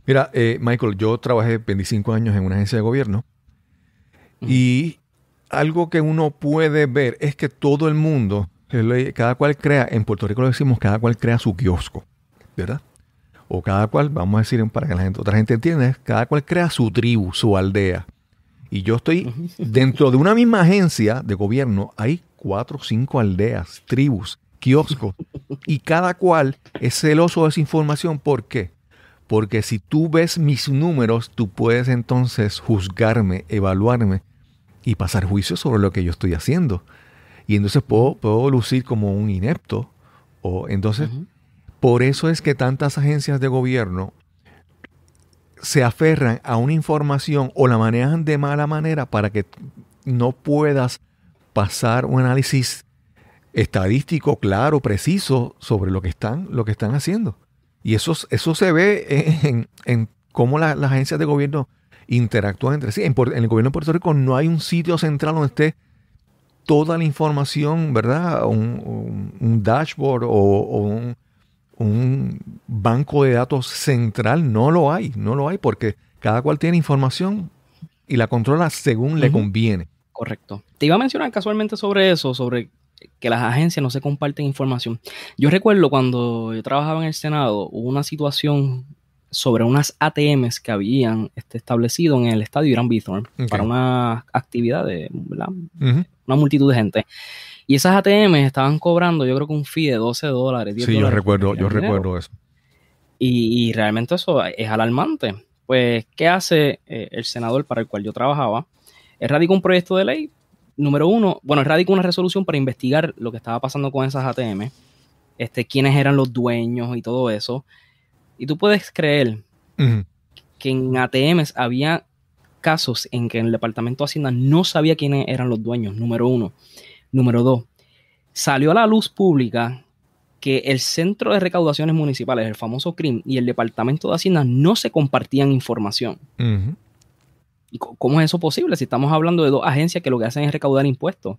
Mira, eh, Michael, yo trabajé 25 años en una agencia de gobierno y algo que uno puede ver es que todo el mundo, cada cual crea, en Puerto Rico lo decimos, cada cual crea su kiosco, ¿verdad? o cada cual, vamos a decir para que la gente, otra gente entienda, cada cual crea su tribu, su aldea. Y yo estoy dentro de una misma agencia de gobierno, hay cuatro o cinco aldeas, tribus, kioscos, y cada cual es celoso de esa información. ¿Por qué? Porque si tú ves mis números, tú puedes entonces juzgarme, evaluarme y pasar juicio sobre lo que yo estoy haciendo. Y entonces puedo, puedo lucir como un inepto. O entonces por eso es que tantas agencias de gobierno se aferran a una información o la manejan de mala manera para que no puedas pasar un análisis estadístico claro, preciso sobre lo que están, lo que están haciendo. Y eso, eso se ve en, cómo las agencias de gobierno interactúan entre sí. En, el gobierno de Puerto Rico no hay un sitio central donde esté toda la información, ¿verdad? Un, dashboard o, o un, un banco de datos central, no lo hay, no lo hay, porque cada cual tiene información y la controla según le conviene. Correcto. Te iba a mencionar casualmente sobre eso, sobre que las agencias no se comparten información. Yo recuerdo cuando yo trabajaba en el Senado, hubo una situación sobre unas ATMs que habían este, establecido en el estadio Irán Bithorn para una actividad de una multitud de gente. Y esas ATMs estaban cobrando, yo creo que un fee de 12 dólares. sí, yo recuerdo, yo recuerdo eso. Y, realmente eso es alarmante. Pues, ¿qué hace eh, el senador para el cual yo trabajaba? radicó un proyecto de ley, número uno, bueno, radicó una resolución para investigar lo que estaba pasando con esas ATM, este, quiénes eran los dueños y todo eso. Y tú puedes creer que en ATMs había casos en que el Departamento de Hacienda no sabía quiénes eran los dueños, número uno. Número dos, salió a la luz pública que el Centro de Recaudaciones Municipales, el famoso CRIM, y el Departamento de Hacienda no se compartían información. ¿Y cómo es eso posible si estamos hablando de dos agencias que lo que hacen es recaudar impuestos?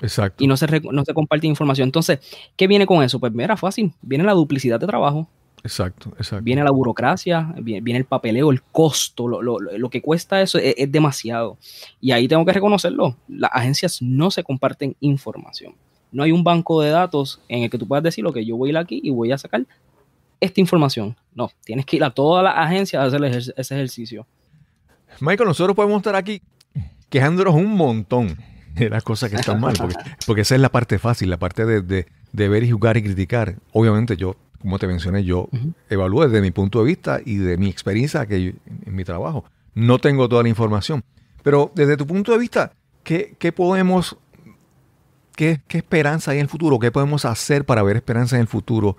Exacto. Y no se, no se comparte información. Entonces, ¿qué viene con eso? Pues mira, fácil. Viene la duplicidad de trabajo. Exacto, exacto. Viene la burocracia, viene, el papeleo, el costo, lo, que cuesta eso es, es, demasiado. Y ahí tengo que reconocerlo, las agencias no se comparten información. No hay un banco de datos en el que tú puedas decir, lo que yo voy a ir aquí y voy a sacar esta información. No, tienes que ir a todas las agencias a hacer ese ejercicio. Michael, nosotros podemos estar aquí quejándonos un montón era las cosas que están mal, porque, porque, esa es la parte fácil, la parte de, de, ver y juzgar y criticar. Obviamente yo, como te mencioné, yo evalúo desde mi punto de vista y de mi experiencia que en mi trabajo. No tengo toda la información, pero desde tu punto de vista, ¿qué, podemos, qué, qué, esperanza hay en el futuro? ¿Qué podemos hacer para ver esperanza en el futuro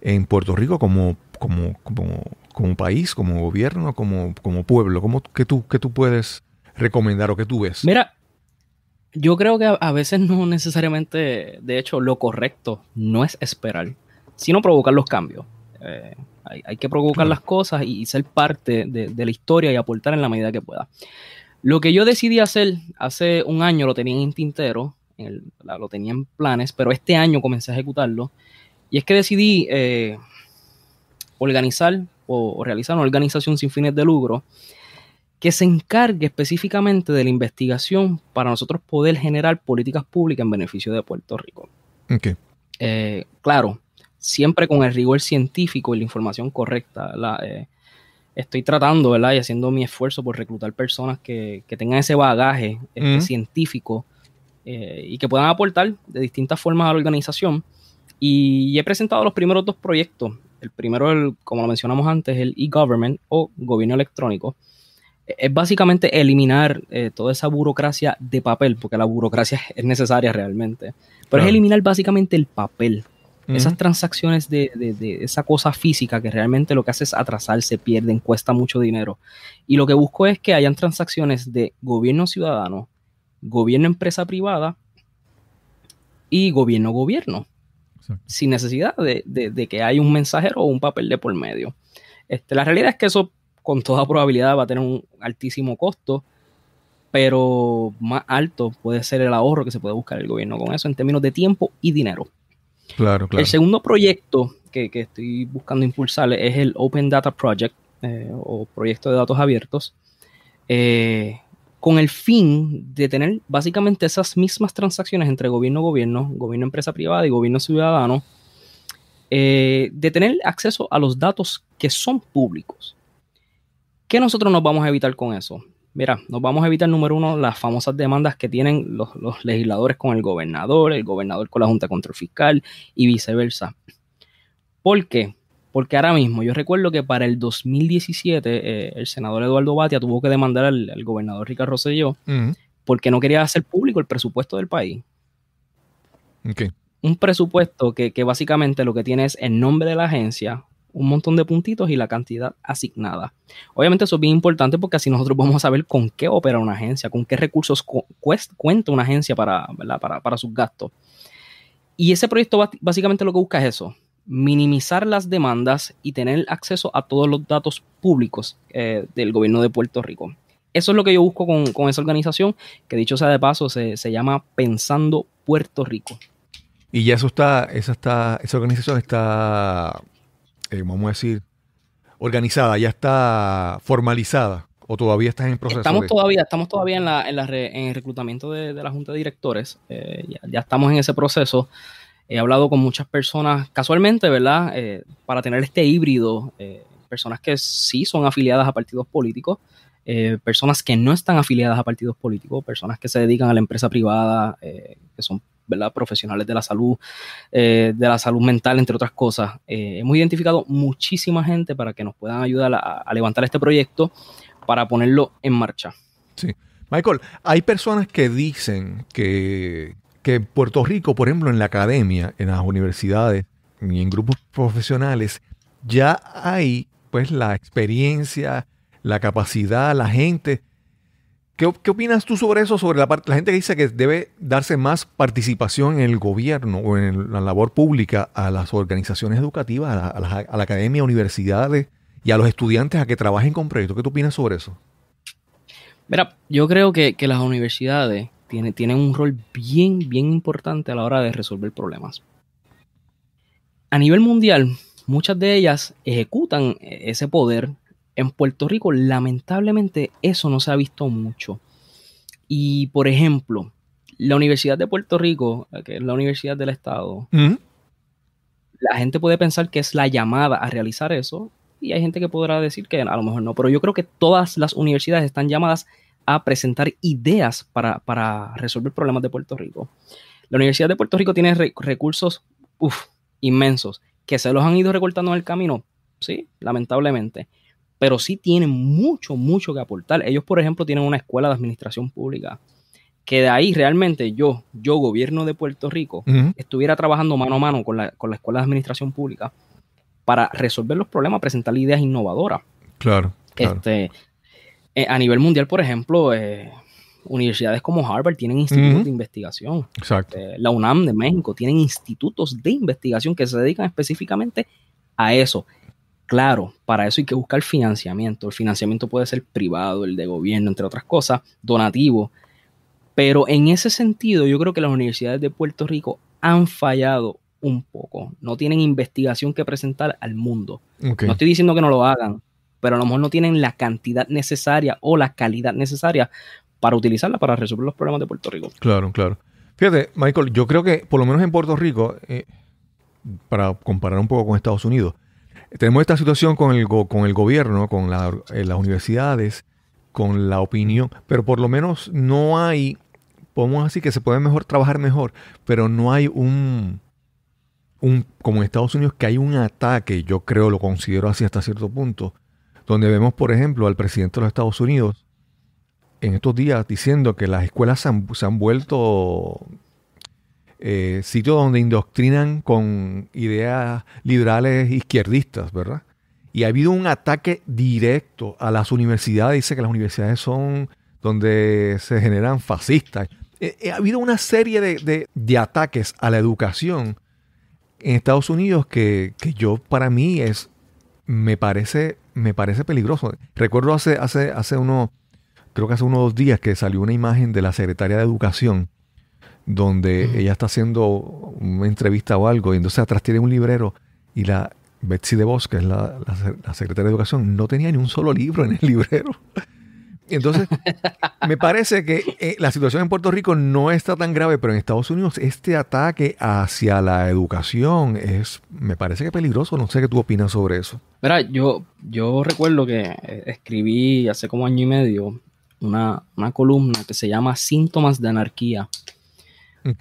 en Puerto Rico como, como, como, como país, como gobierno, como, como pueblo? ¿Cómo, qué, tú, ¿Qué tú puedes recomendar o qué tú ves? Mira, yo creo que a veces no necesariamente, de hecho, lo correcto no es esperar, sino provocar los cambios. Eh, hay, que provocar las cosas y, ser parte de, la historia y aportar en la medida que pueda. Lo que yo decidí hacer hace un año lo tenía en tintero, lo tenía en planes, pero este año comencé a ejecutarlo. Y es que decidí eh, organizar o realizar una organización sin fines de lucro que se encargue específicamente de la investigación para nosotros poder generar políticas públicas en beneficio de Puerto Rico. Eh, claro, siempre con el rigor científico y la información correcta. Eh, estoy tratando, ¿verdad? Y haciendo mi esfuerzo por reclutar personas que, tengan ese bagaje este, científico eh, y que puedan aportar de distintas formas a la organización. Y he presentado los primeros dos proyectos. El primero, como lo mencionamos antes, el e-government o gobierno electrónico, es básicamente eliminar eh, toda esa burocracia de papel, porque la burocracia es necesaria realmente, pero es eliminar básicamente el papel. Esas transacciones de, esa cosa física que realmente lo que hace es se pierden, cuesta mucho dinero. Y lo que busco es que hayan transacciones de gobierno ciudadano, gobierno empresa privada y gobierno gobierno, sin necesidad de, que haya un mensajero o un papel de por medio. Este, la realidad es que eso con toda probabilidad va a tener un altísimo costo, pero más alto puede ser el ahorro que se puede buscar el gobierno con eso en términos de tiempo y dinero. Claro, claro. El segundo proyecto que, estoy buscando impulsar es el Open Data Project eh, o proyecto de datos abiertos, eh, con el fin de tener básicamente esas mismas transacciones entre gobierno-gobierno, gobierno-empresa privada y gobierno-ciudadano, eh, de tener acceso a los datos que son públicos. ¿Qué nosotros nos vamos a evitar con eso? Mira, nos vamos a evitar, número uno, las famosas demandas que tienen los, legisladores con el gobernador, el gobernador con la Junta de Control Fiscal y viceversa. ¿Por qué? Porque ahora mismo, yo recuerdo que para el 2017, eh, el senador Eduardo Batia tuvo que demandar al, gobernador Ricardo Rosselló porque no quería hacer público el presupuesto del país. Un presupuesto que, que básicamente lo que tiene es el nombre de la agencia, un montón de puntitos y la cantidad asignada. Obviamente eso es bien importante porque así nosotros vamos a saber con qué opera una agencia, con qué recursos cuenta una agencia para, para, sus gastos. Y ese proyecto básicamente lo que busca es eso, minimizar las demandas y tener acceso a todos los datos públicos eh, del gobierno de Puerto Rico. Eso es lo que yo busco con, esa organización, que dicho sea de paso, se, llama Pensando Puerto Rico. Y ya eso está, esa está, esa organización está eh, vamos a decir, organizada, ya está formalizada o todavía estás en proceso? Estamos todavía, estamos todavía en, la, en, el reclutamiento de, la Junta de Directores, eh, ya, estamos en ese proceso. He hablado con muchas personas casualmente, ¿verdad? Eh, para tener este híbrido, personas que sí son afiliadas a partidos políticos, personas que no están afiliadas a partidos políticos, personas que se dedican a la empresa privada, que son profesionales de la salud, eh, de la salud mental, entre otras cosas. Eh, hemos identificado muchísima gente para que nos puedan ayudar a, levantar este proyecto para ponerlo en marcha. Sí. Michael, hay personas que dicen que, que en Puerto Rico, por ejemplo, en la academia, en las universidades y en grupos profesionales, ya hay pues la experiencia, la capacidad, la gente ¿Qué, opinas tú sobre eso? Sobre la, gente que dice que debe darse más participación en el gobierno o en la labor pública a las organizaciones educativas, a la, a, a academia, universidades y a los estudiantes a que trabajen con proyectos. ¿Qué tú opinas sobre eso? Mira, yo creo que, las universidades tienen un rol bien, bien importante a la hora de resolver problemas. A nivel mundial, muchas de ellas ejecutan e, ese poder en Puerto Rico, lamentablemente, eso no se ha visto mucho. Y, por ejemplo, la Universidad de Puerto Rico, eh, que es la Universidad del Estado, mm. la gente puede pensar que es la llamada a realizar eso, y hay gente que podrá decir que a lo mejor no, pero yo creo que todas las universidades están llamadas a presentar ideas para, resolver problemas de Puerto Rico. La Universidad de Puerto Rico tiene recursos inmensos que se los han ido recortando en el camino, sí, lamentablemente pero sí tienen mucho, mucho que aportar. Ellos, por ejemplo, tienen una escuela de administración pública, que de ahí realmente yo, yo, gobierno de Puerto Rico, estuviera trabajando mano a mano con la, escuela de administración pública para resolver los problemas, presentar ideas innovadoras. Claro. Este, eh, a nivel mundial, por ejemplo, eh, universidades como Harvard tienen institutos de investigación. Exacto. Eh, la UNAM de México tienen institutos de investigación que se dedican específicamente a eso. Claro, para eso hay que buscar financiamiento. El financiamiento puede ser privado, el de gobierno, entre otras cosas, donativo. Pero en ese sentido, yo creo que las universidades de Puerto Rico han fallado un poco. No tienen investigación que presentar al mundo. No estoy diciendo que no lo hagan, pero a lo mejor no tienen la cantidad necesaria o la calidad necesaria para utilizarla para resolver los problemas de Puerto Rico. Claro, claro. Fíjate, Michael, yo creo que por lo menos en Puerto Rico, eh, para comparar un poco con Estados Unidos, tenemos esta situación con el, con el gobierno, con eh, las universidades, con la opinión, pero por lo menos no hay, podemos decir que se puede mejor trabajar mejor, pero no hay un, un, como en Estados Unidos, que hay un ataque, yo creo, lo considero así hasta cierto punto, donde vemos, por ejemplo, al presidente de los Estados Unidos en estos días diciendo que las escuelas se han, se han vuelto eh, sitio donde indoctrinan con ideas liberales izquierdistas, ¿verdad? Y ha habido un ataque directo a las universidades. Dice que las universidades son donde se generan fascistas. Eh, eh, ha habido una serie de, ataques a la educación en Estados Unidos que, yo, para mí, es, me parece, me parece peligroso. Recuerdo hace, hace, hace uno creo que hace unos dos días que salió una imagen de la secretaria de Educación donde ella está haciendo una entrevista o algo, y entonces atrás tiene un librero y la Betsy DeVos, que es la, secretaria de Educación, no tenía ni un solo libro en el librero. Entonces, me parece que eh, la situación en Puerto Rico no está tan grave, pero en Estados Unidos este ataque hacia la educación es, me parece que peligroso. No sé qué tú opinas sobre eso. Mira, yo, yo recuerdo que eh, escribí hace como año y medio una, una columna que se llama Síntomas de Anarquía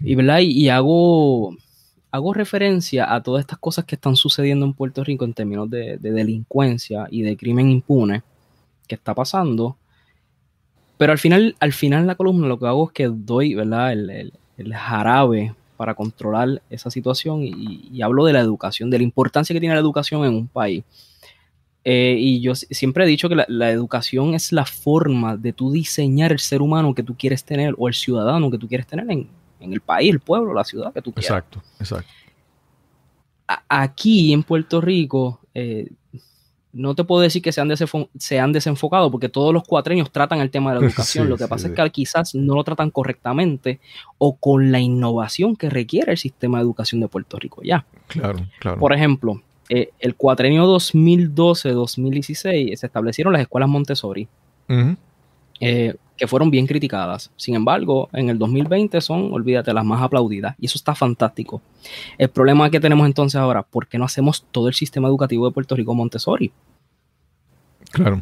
y, y hago hago referencia a todas estas cosas que están sucediendo en Puerto Rico en términos de, delincuencia y de crimen impune que está pasando. Pero al final, al final en la columna lo que hago es que doy ¿verdad? El, el, jarabe para controlar esa situación y, hablo de la educación, de la importancia que tiene la educación en un país. Eh, y yo siempre he dicho que la, la educación es la forma de tú diseñar el ser humano que tú quieres tener o el ciudadano que tú quieres tener en, en el país, el pueblo, la ciudad que tú quieras. Exacto, exacto. aquí en Puerto Rico, eh, no te puedo decir que se han, desenfocado, porque todos los cuatrenios tratan el tema de la educación. lo que pasa es que quizás no lo tratan correctamente o con la innovación que requiere el sistema de educación de Puerto Rico ya. Claro, claro. Por ejemplo, eh, el cuatrenio 2012-2016 se establecieron las escuelas Montessori que fueron bien criticadas. Sin embargo, en el 2020 son, olvídate, las más aplaudidas. Y eso está fantástico. El problema que tenemos entonces ahora, ¿por qué no hacemos todo el sistema educativo de Puerto Rico Montessori? Claro.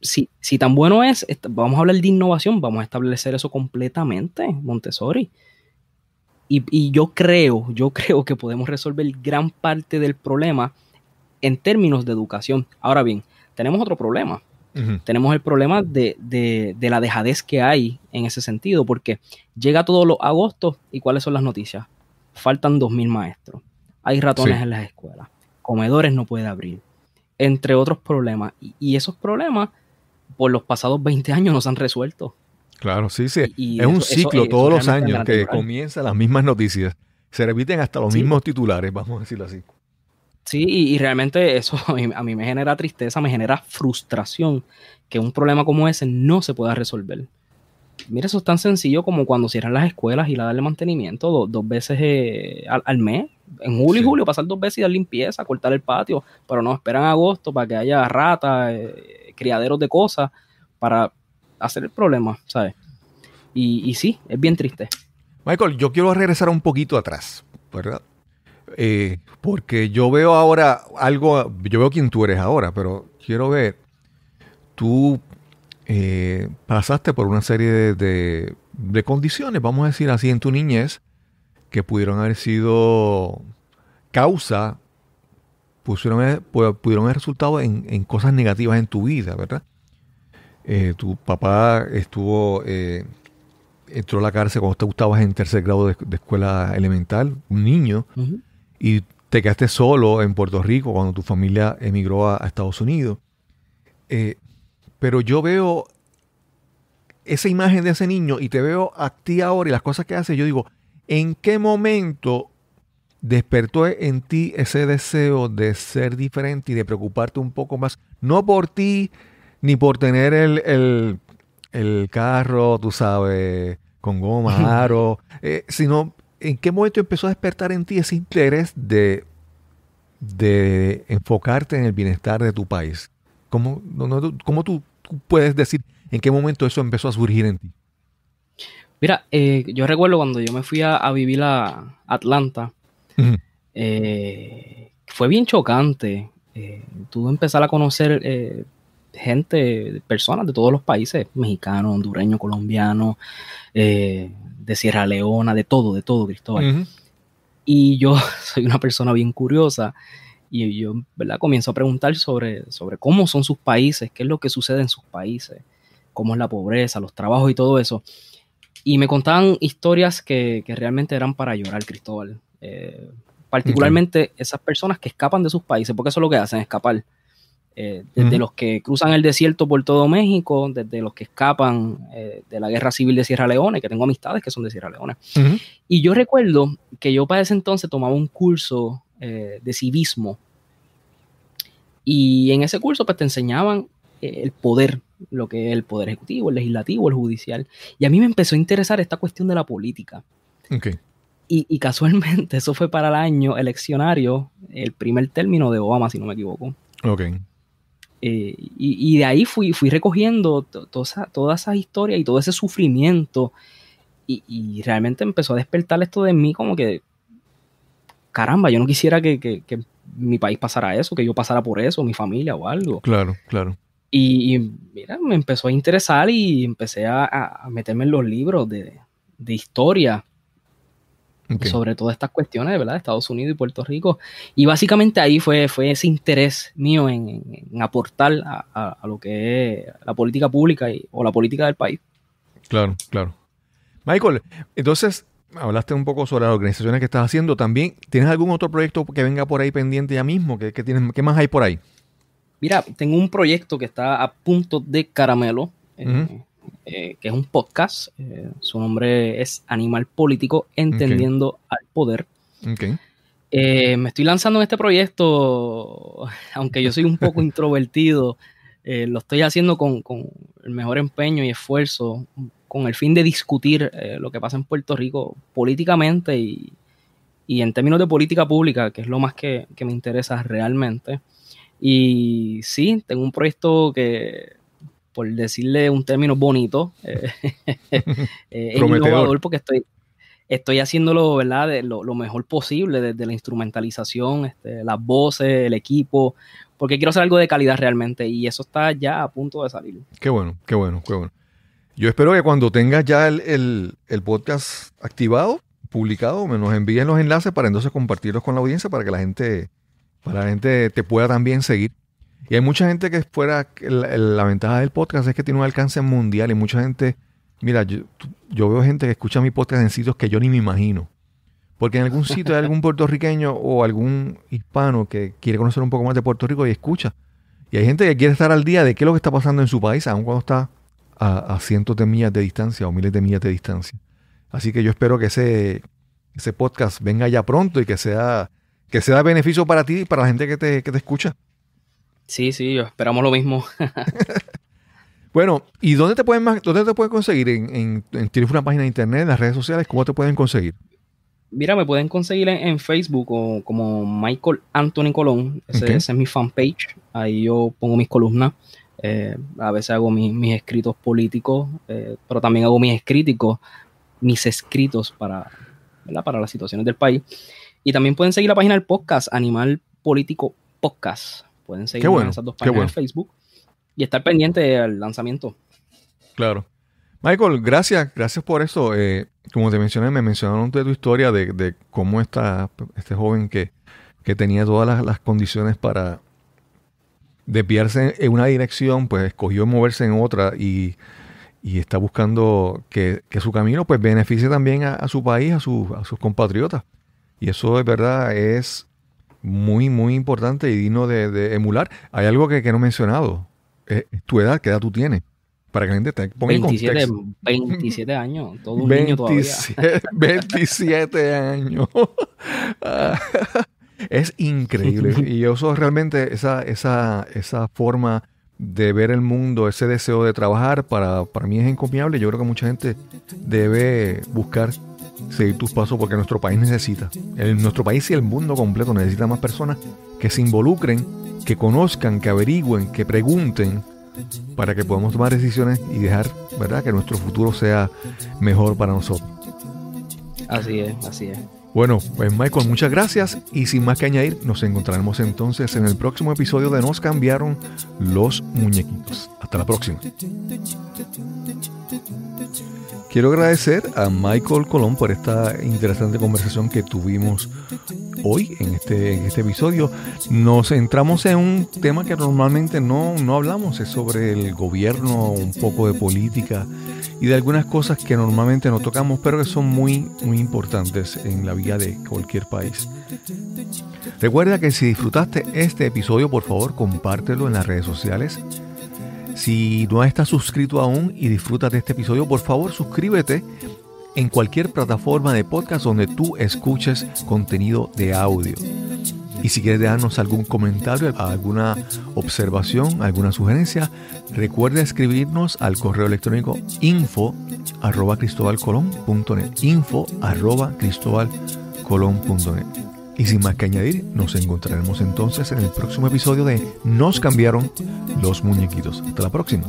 Si, tan bueno es, vamos a hablar de innovación, vamos a establecer eso completamente, Montessori. y yo creo, yo creo que podemos resolver gran parte del problema en términos de educación. Ahora bien, tenemos otro problema tenemos el problema de, la dejadez que hay en ese sentido, porque llega todo los agostos y cuáles son las noticias. Faltan 2.000 maestros, hay ratones en las escuelas, comedores no puede abrir, entre otros problemas. Y, esos problemas por los pasados 20 años no se han resuelto. Claro, sí, sí. es un ciclo todos los años que comienzan las mismas noticias. Se repiten hasta los mismos titulares, vamos a decirlo así. Sí, y, realmente eso a mí, me genera tristeza, me genera frustración que un problema como ese no se pueda resolver. Mira, eso es tan sencillo como cuando cierran las escuelas y la darle mantenimiento dos veces eh, al, mes, en julio y julio, pasar dos veces y dar limpieza, cortar el patio, pero no esperan agosto para que haya ratas, eh, criaderos de cosas, para hacer el problema, ¿sabes? Y, y sí, es bien triste. Michael, yo quiero regresar un poquito atrás, ¿verdad? Eh, porque yo veo ahora algo, yo veo quién tú eres ahora, pero quiero ver, tú eh, pasaste por una serie de, condiciones, vamos a decir así, en tu niñez, que pudieron haber sido causa, pudieron haber resultado en, cosas negativas en tu vida, ¿verdad? Eh, tu papá estuvo, entró a la cárcel cuando te gustabas en tercer grado de, escuela elemental, un niño y te quedaste solo en Puerto Rico cuando tu familia emigró a, Estados Unidos. Eh, pero yo veo esa imagen de ese niño y te veo a ti ahora y las cosas que hace yo digo, ¿en qué momento despertó en ti ese deseo de ser diferente y de preocuparte un poco más? No por ti, ni por tener el, el, el carro, tú sabes, con goma, aro, eh, sino ¿en qué momento empezó a despertar en ti ese interés de, de enfocarte en el bienestar de tu país? ¿Cómo, tú, puedes decir en qué momento eso empezó a surgir en ti? Mira, eh, yo recuerdo cuando yo me fui a, vivir a Atlanta, eh, fue bien chocante. Eh, tú empezar a conocer eh, gente, personas de todos los países, mexicanos, hondureños, colombianos, de Sierra Leona, de todo, de todo, Cristóbal. Y yo soy una persona bien curiosa y yo, ¿verdad? Comienzo a preguntar sobre, sobre cómo son sus países, qué es lo que sucede en sus países, cómo es la pobreza, los trabajos y todo eso. Y me contaban historias que, que realmente eran para llorar, Cristóbal. Eh, particularmente esas personas que escapan de sus países, porque eso es lo que hacen, escapar de eh, desde los que cruzan el desierto por todo México, desde los que escapan eh, de la guerra civil de Sierra Leone, que tengo amistades que son de Sierra Leona. Y yo recuerdo que yo para ese entonces tomaba un curso eh, de civismo. Y en ese curso pues te enseñaban el poder, lo que es el poder ejecutivo, el legislativo, el judicial. Y a mí me empezó a interesar esta cuestión de la política. Y, casualmente eso fue para el año eleccionario, el primer término de Obama, si no me equivoco. Okay. Eh, y, de ahí fui, fui recogiendo todas esa, esas historias y todo ese sufrimiento. Y, realmente empezó a despertar esto de mí como que, caramba, yo no quisiera que, que, que, mi país pasara eso, que yo pasara por eso, mi familia o algo. Claro, claro. Y, mira, me empezó a interesar y empecé a, a meterme en los libros de, de historia sobre todas estas cuestiones, ¿verdad? Estados Unidos y Puerto Rico. Y básicamente ahí fue, fue ese interés mío en, aportar a, lo que es la política pública y, o la política del país. Claro, claro. Michael, entonces hablaste un poco sobre las organizaciones que estás haciendo. También, ¿tienes algún otro proyecto que venga por ahí pendiente ya mismo? ¿Qué, qué más hay por ahí? Mira, tengo un proyecto que está a punto de caramelo. Eh, eh, que es un podcast. Eh, su nombre es Animal Político, Entendiendo al Poder. Eh, me estoy lanzando en este proyecto, aunque yo soy un poco introvertido, lo estoy haciendo con, el mejor empeño y esfuerzo, con el fin de discutir lo que pasa en Puerto Rico políticamente y, en términos de política pública, que es lo más que, que me interesa realmente. Y sí, tengo un proyecto que por decirle un término bonito, eh, eh es innovador porque estoy, estoy haciéndolo ¿verdad? De lo, mejor posible, desde la instrumentalización, este, las voces, el equipo, porque quiero hacer algo de calidad realmente y eso está ya a punto de salir. Qué bueno, qué bueno, qué bueno. Yo espero que cuando tengas ya el, el, el podcast activado, publicado, me nos envíen los enlaces para entonces compartirlos con la audiencia para que la gente, para la gente te pueda también seguir. Y hay mucha gente que fuera, la, ventaja del podcast es que tiene un alcance mundial y mucha gente, mira, yo, veo gente que escucha mi podcast en sitios que yo ni me imagino. Porque en algún sitio hay algún puertorriqueño o algún hispano que quiere conocer un poco más de Puerto Rico y escucha. Y hay gente que quiere estar al día de qué es lo que está pasando en su país, aun cuando está a, cientos de millas de distancia o miles de millas de distancia. Así que yo espero que ese, ese podcast venga ya pronto y que sea, que sea beneficio para ti y para la gente que te, que te escucha. Sí, sí, esperamos lo mismo. bueno, ¿y dónde te pueden, más, dónde te pueden conseguir? ¿En, en, en una página de internet, en las redes sociales? ¿Cómo te pueden conseguir? Mira, me pueden conseguir en, Facebook como Michael Anthony Colón. Ese, es mi fanpage. Ahí yo pongo mis columnas. Eh, a veces hago mis, escritos políticos, eh, pero también hago mis mis escritos para, para las situaciones del país. Y también pueden seguir la página del podcast, Animal Político Podcast. Pueden seguir en esas dos páginas de Facebook y estar pendiente del lanzamiento. Claro. Michael, gracias, gracias por eso. Eh, como te mencioné, me mencionaron de tu historia de, cómo está este joven que, tenía todas las, condiciones para desviarse en una dirección, pues escogió moverse en otra y, está buscando que, su camino pues beneficie también a, su país, a, a sus compatriotas. Y eso de verdad es muy, muy importante y digno de, emular. Hay algo que, no he mencionado. Eh, tu edad, ¿qué edad tú tienes? Para que la gente te ponga en contexto. 27 años, todo un 27, niño todavía. 27 años. es increíble. Y eso realmente, esa, esa, esa forma de ver el mundo, ese deseo de trabajar, para, para mí es encomiable. Yo creo que mucha gente debe buscar seguir tus pasos porque nuestro país necesita, nuestro país y el mundo completo necesita más personas que se involucren, que conozcan, que averigüen, que pregunten para que podamos tomar decisiones y dejar, ¿verdad?, que nuestro futuro sea mejor para nosotros. Así es, así es. Bueno, pues Michael, muchas gracias y sin más que añadir, nos encontraremos entonces en el próximo episodio de Nos cambiaron los muñequitos. Hasta la próxima. Quiero agradecer a Michael Colón por esta interesante conversación que tuvimos hoy este, en este, episodio. Nos centramos en un tema que normalmente no, no hablamos, es sobre el gobierno, un poco de política y de algunas cosas que normalmente no tocamos, pero que son muy, muy importantes en la vida de cualquier país. Recuerda que si disfrutaste este episodio, por favor, compártelo en las redes sociales si no estás suscrito aún y disfrutas de este episodio, por favor suscríbete en cualquier plataforma de podcast donde tú escuches contenido de audio. Y si quieres darnos algún comentario, alguna observación, alguna sugerencia, recuerda escribirnos al correo electrónico info arroba net info arroba y sin más que añadir, nos encontraremos entonces en el próximo episodio de Nos cambiaron los muñequitos. Hasta la próxima.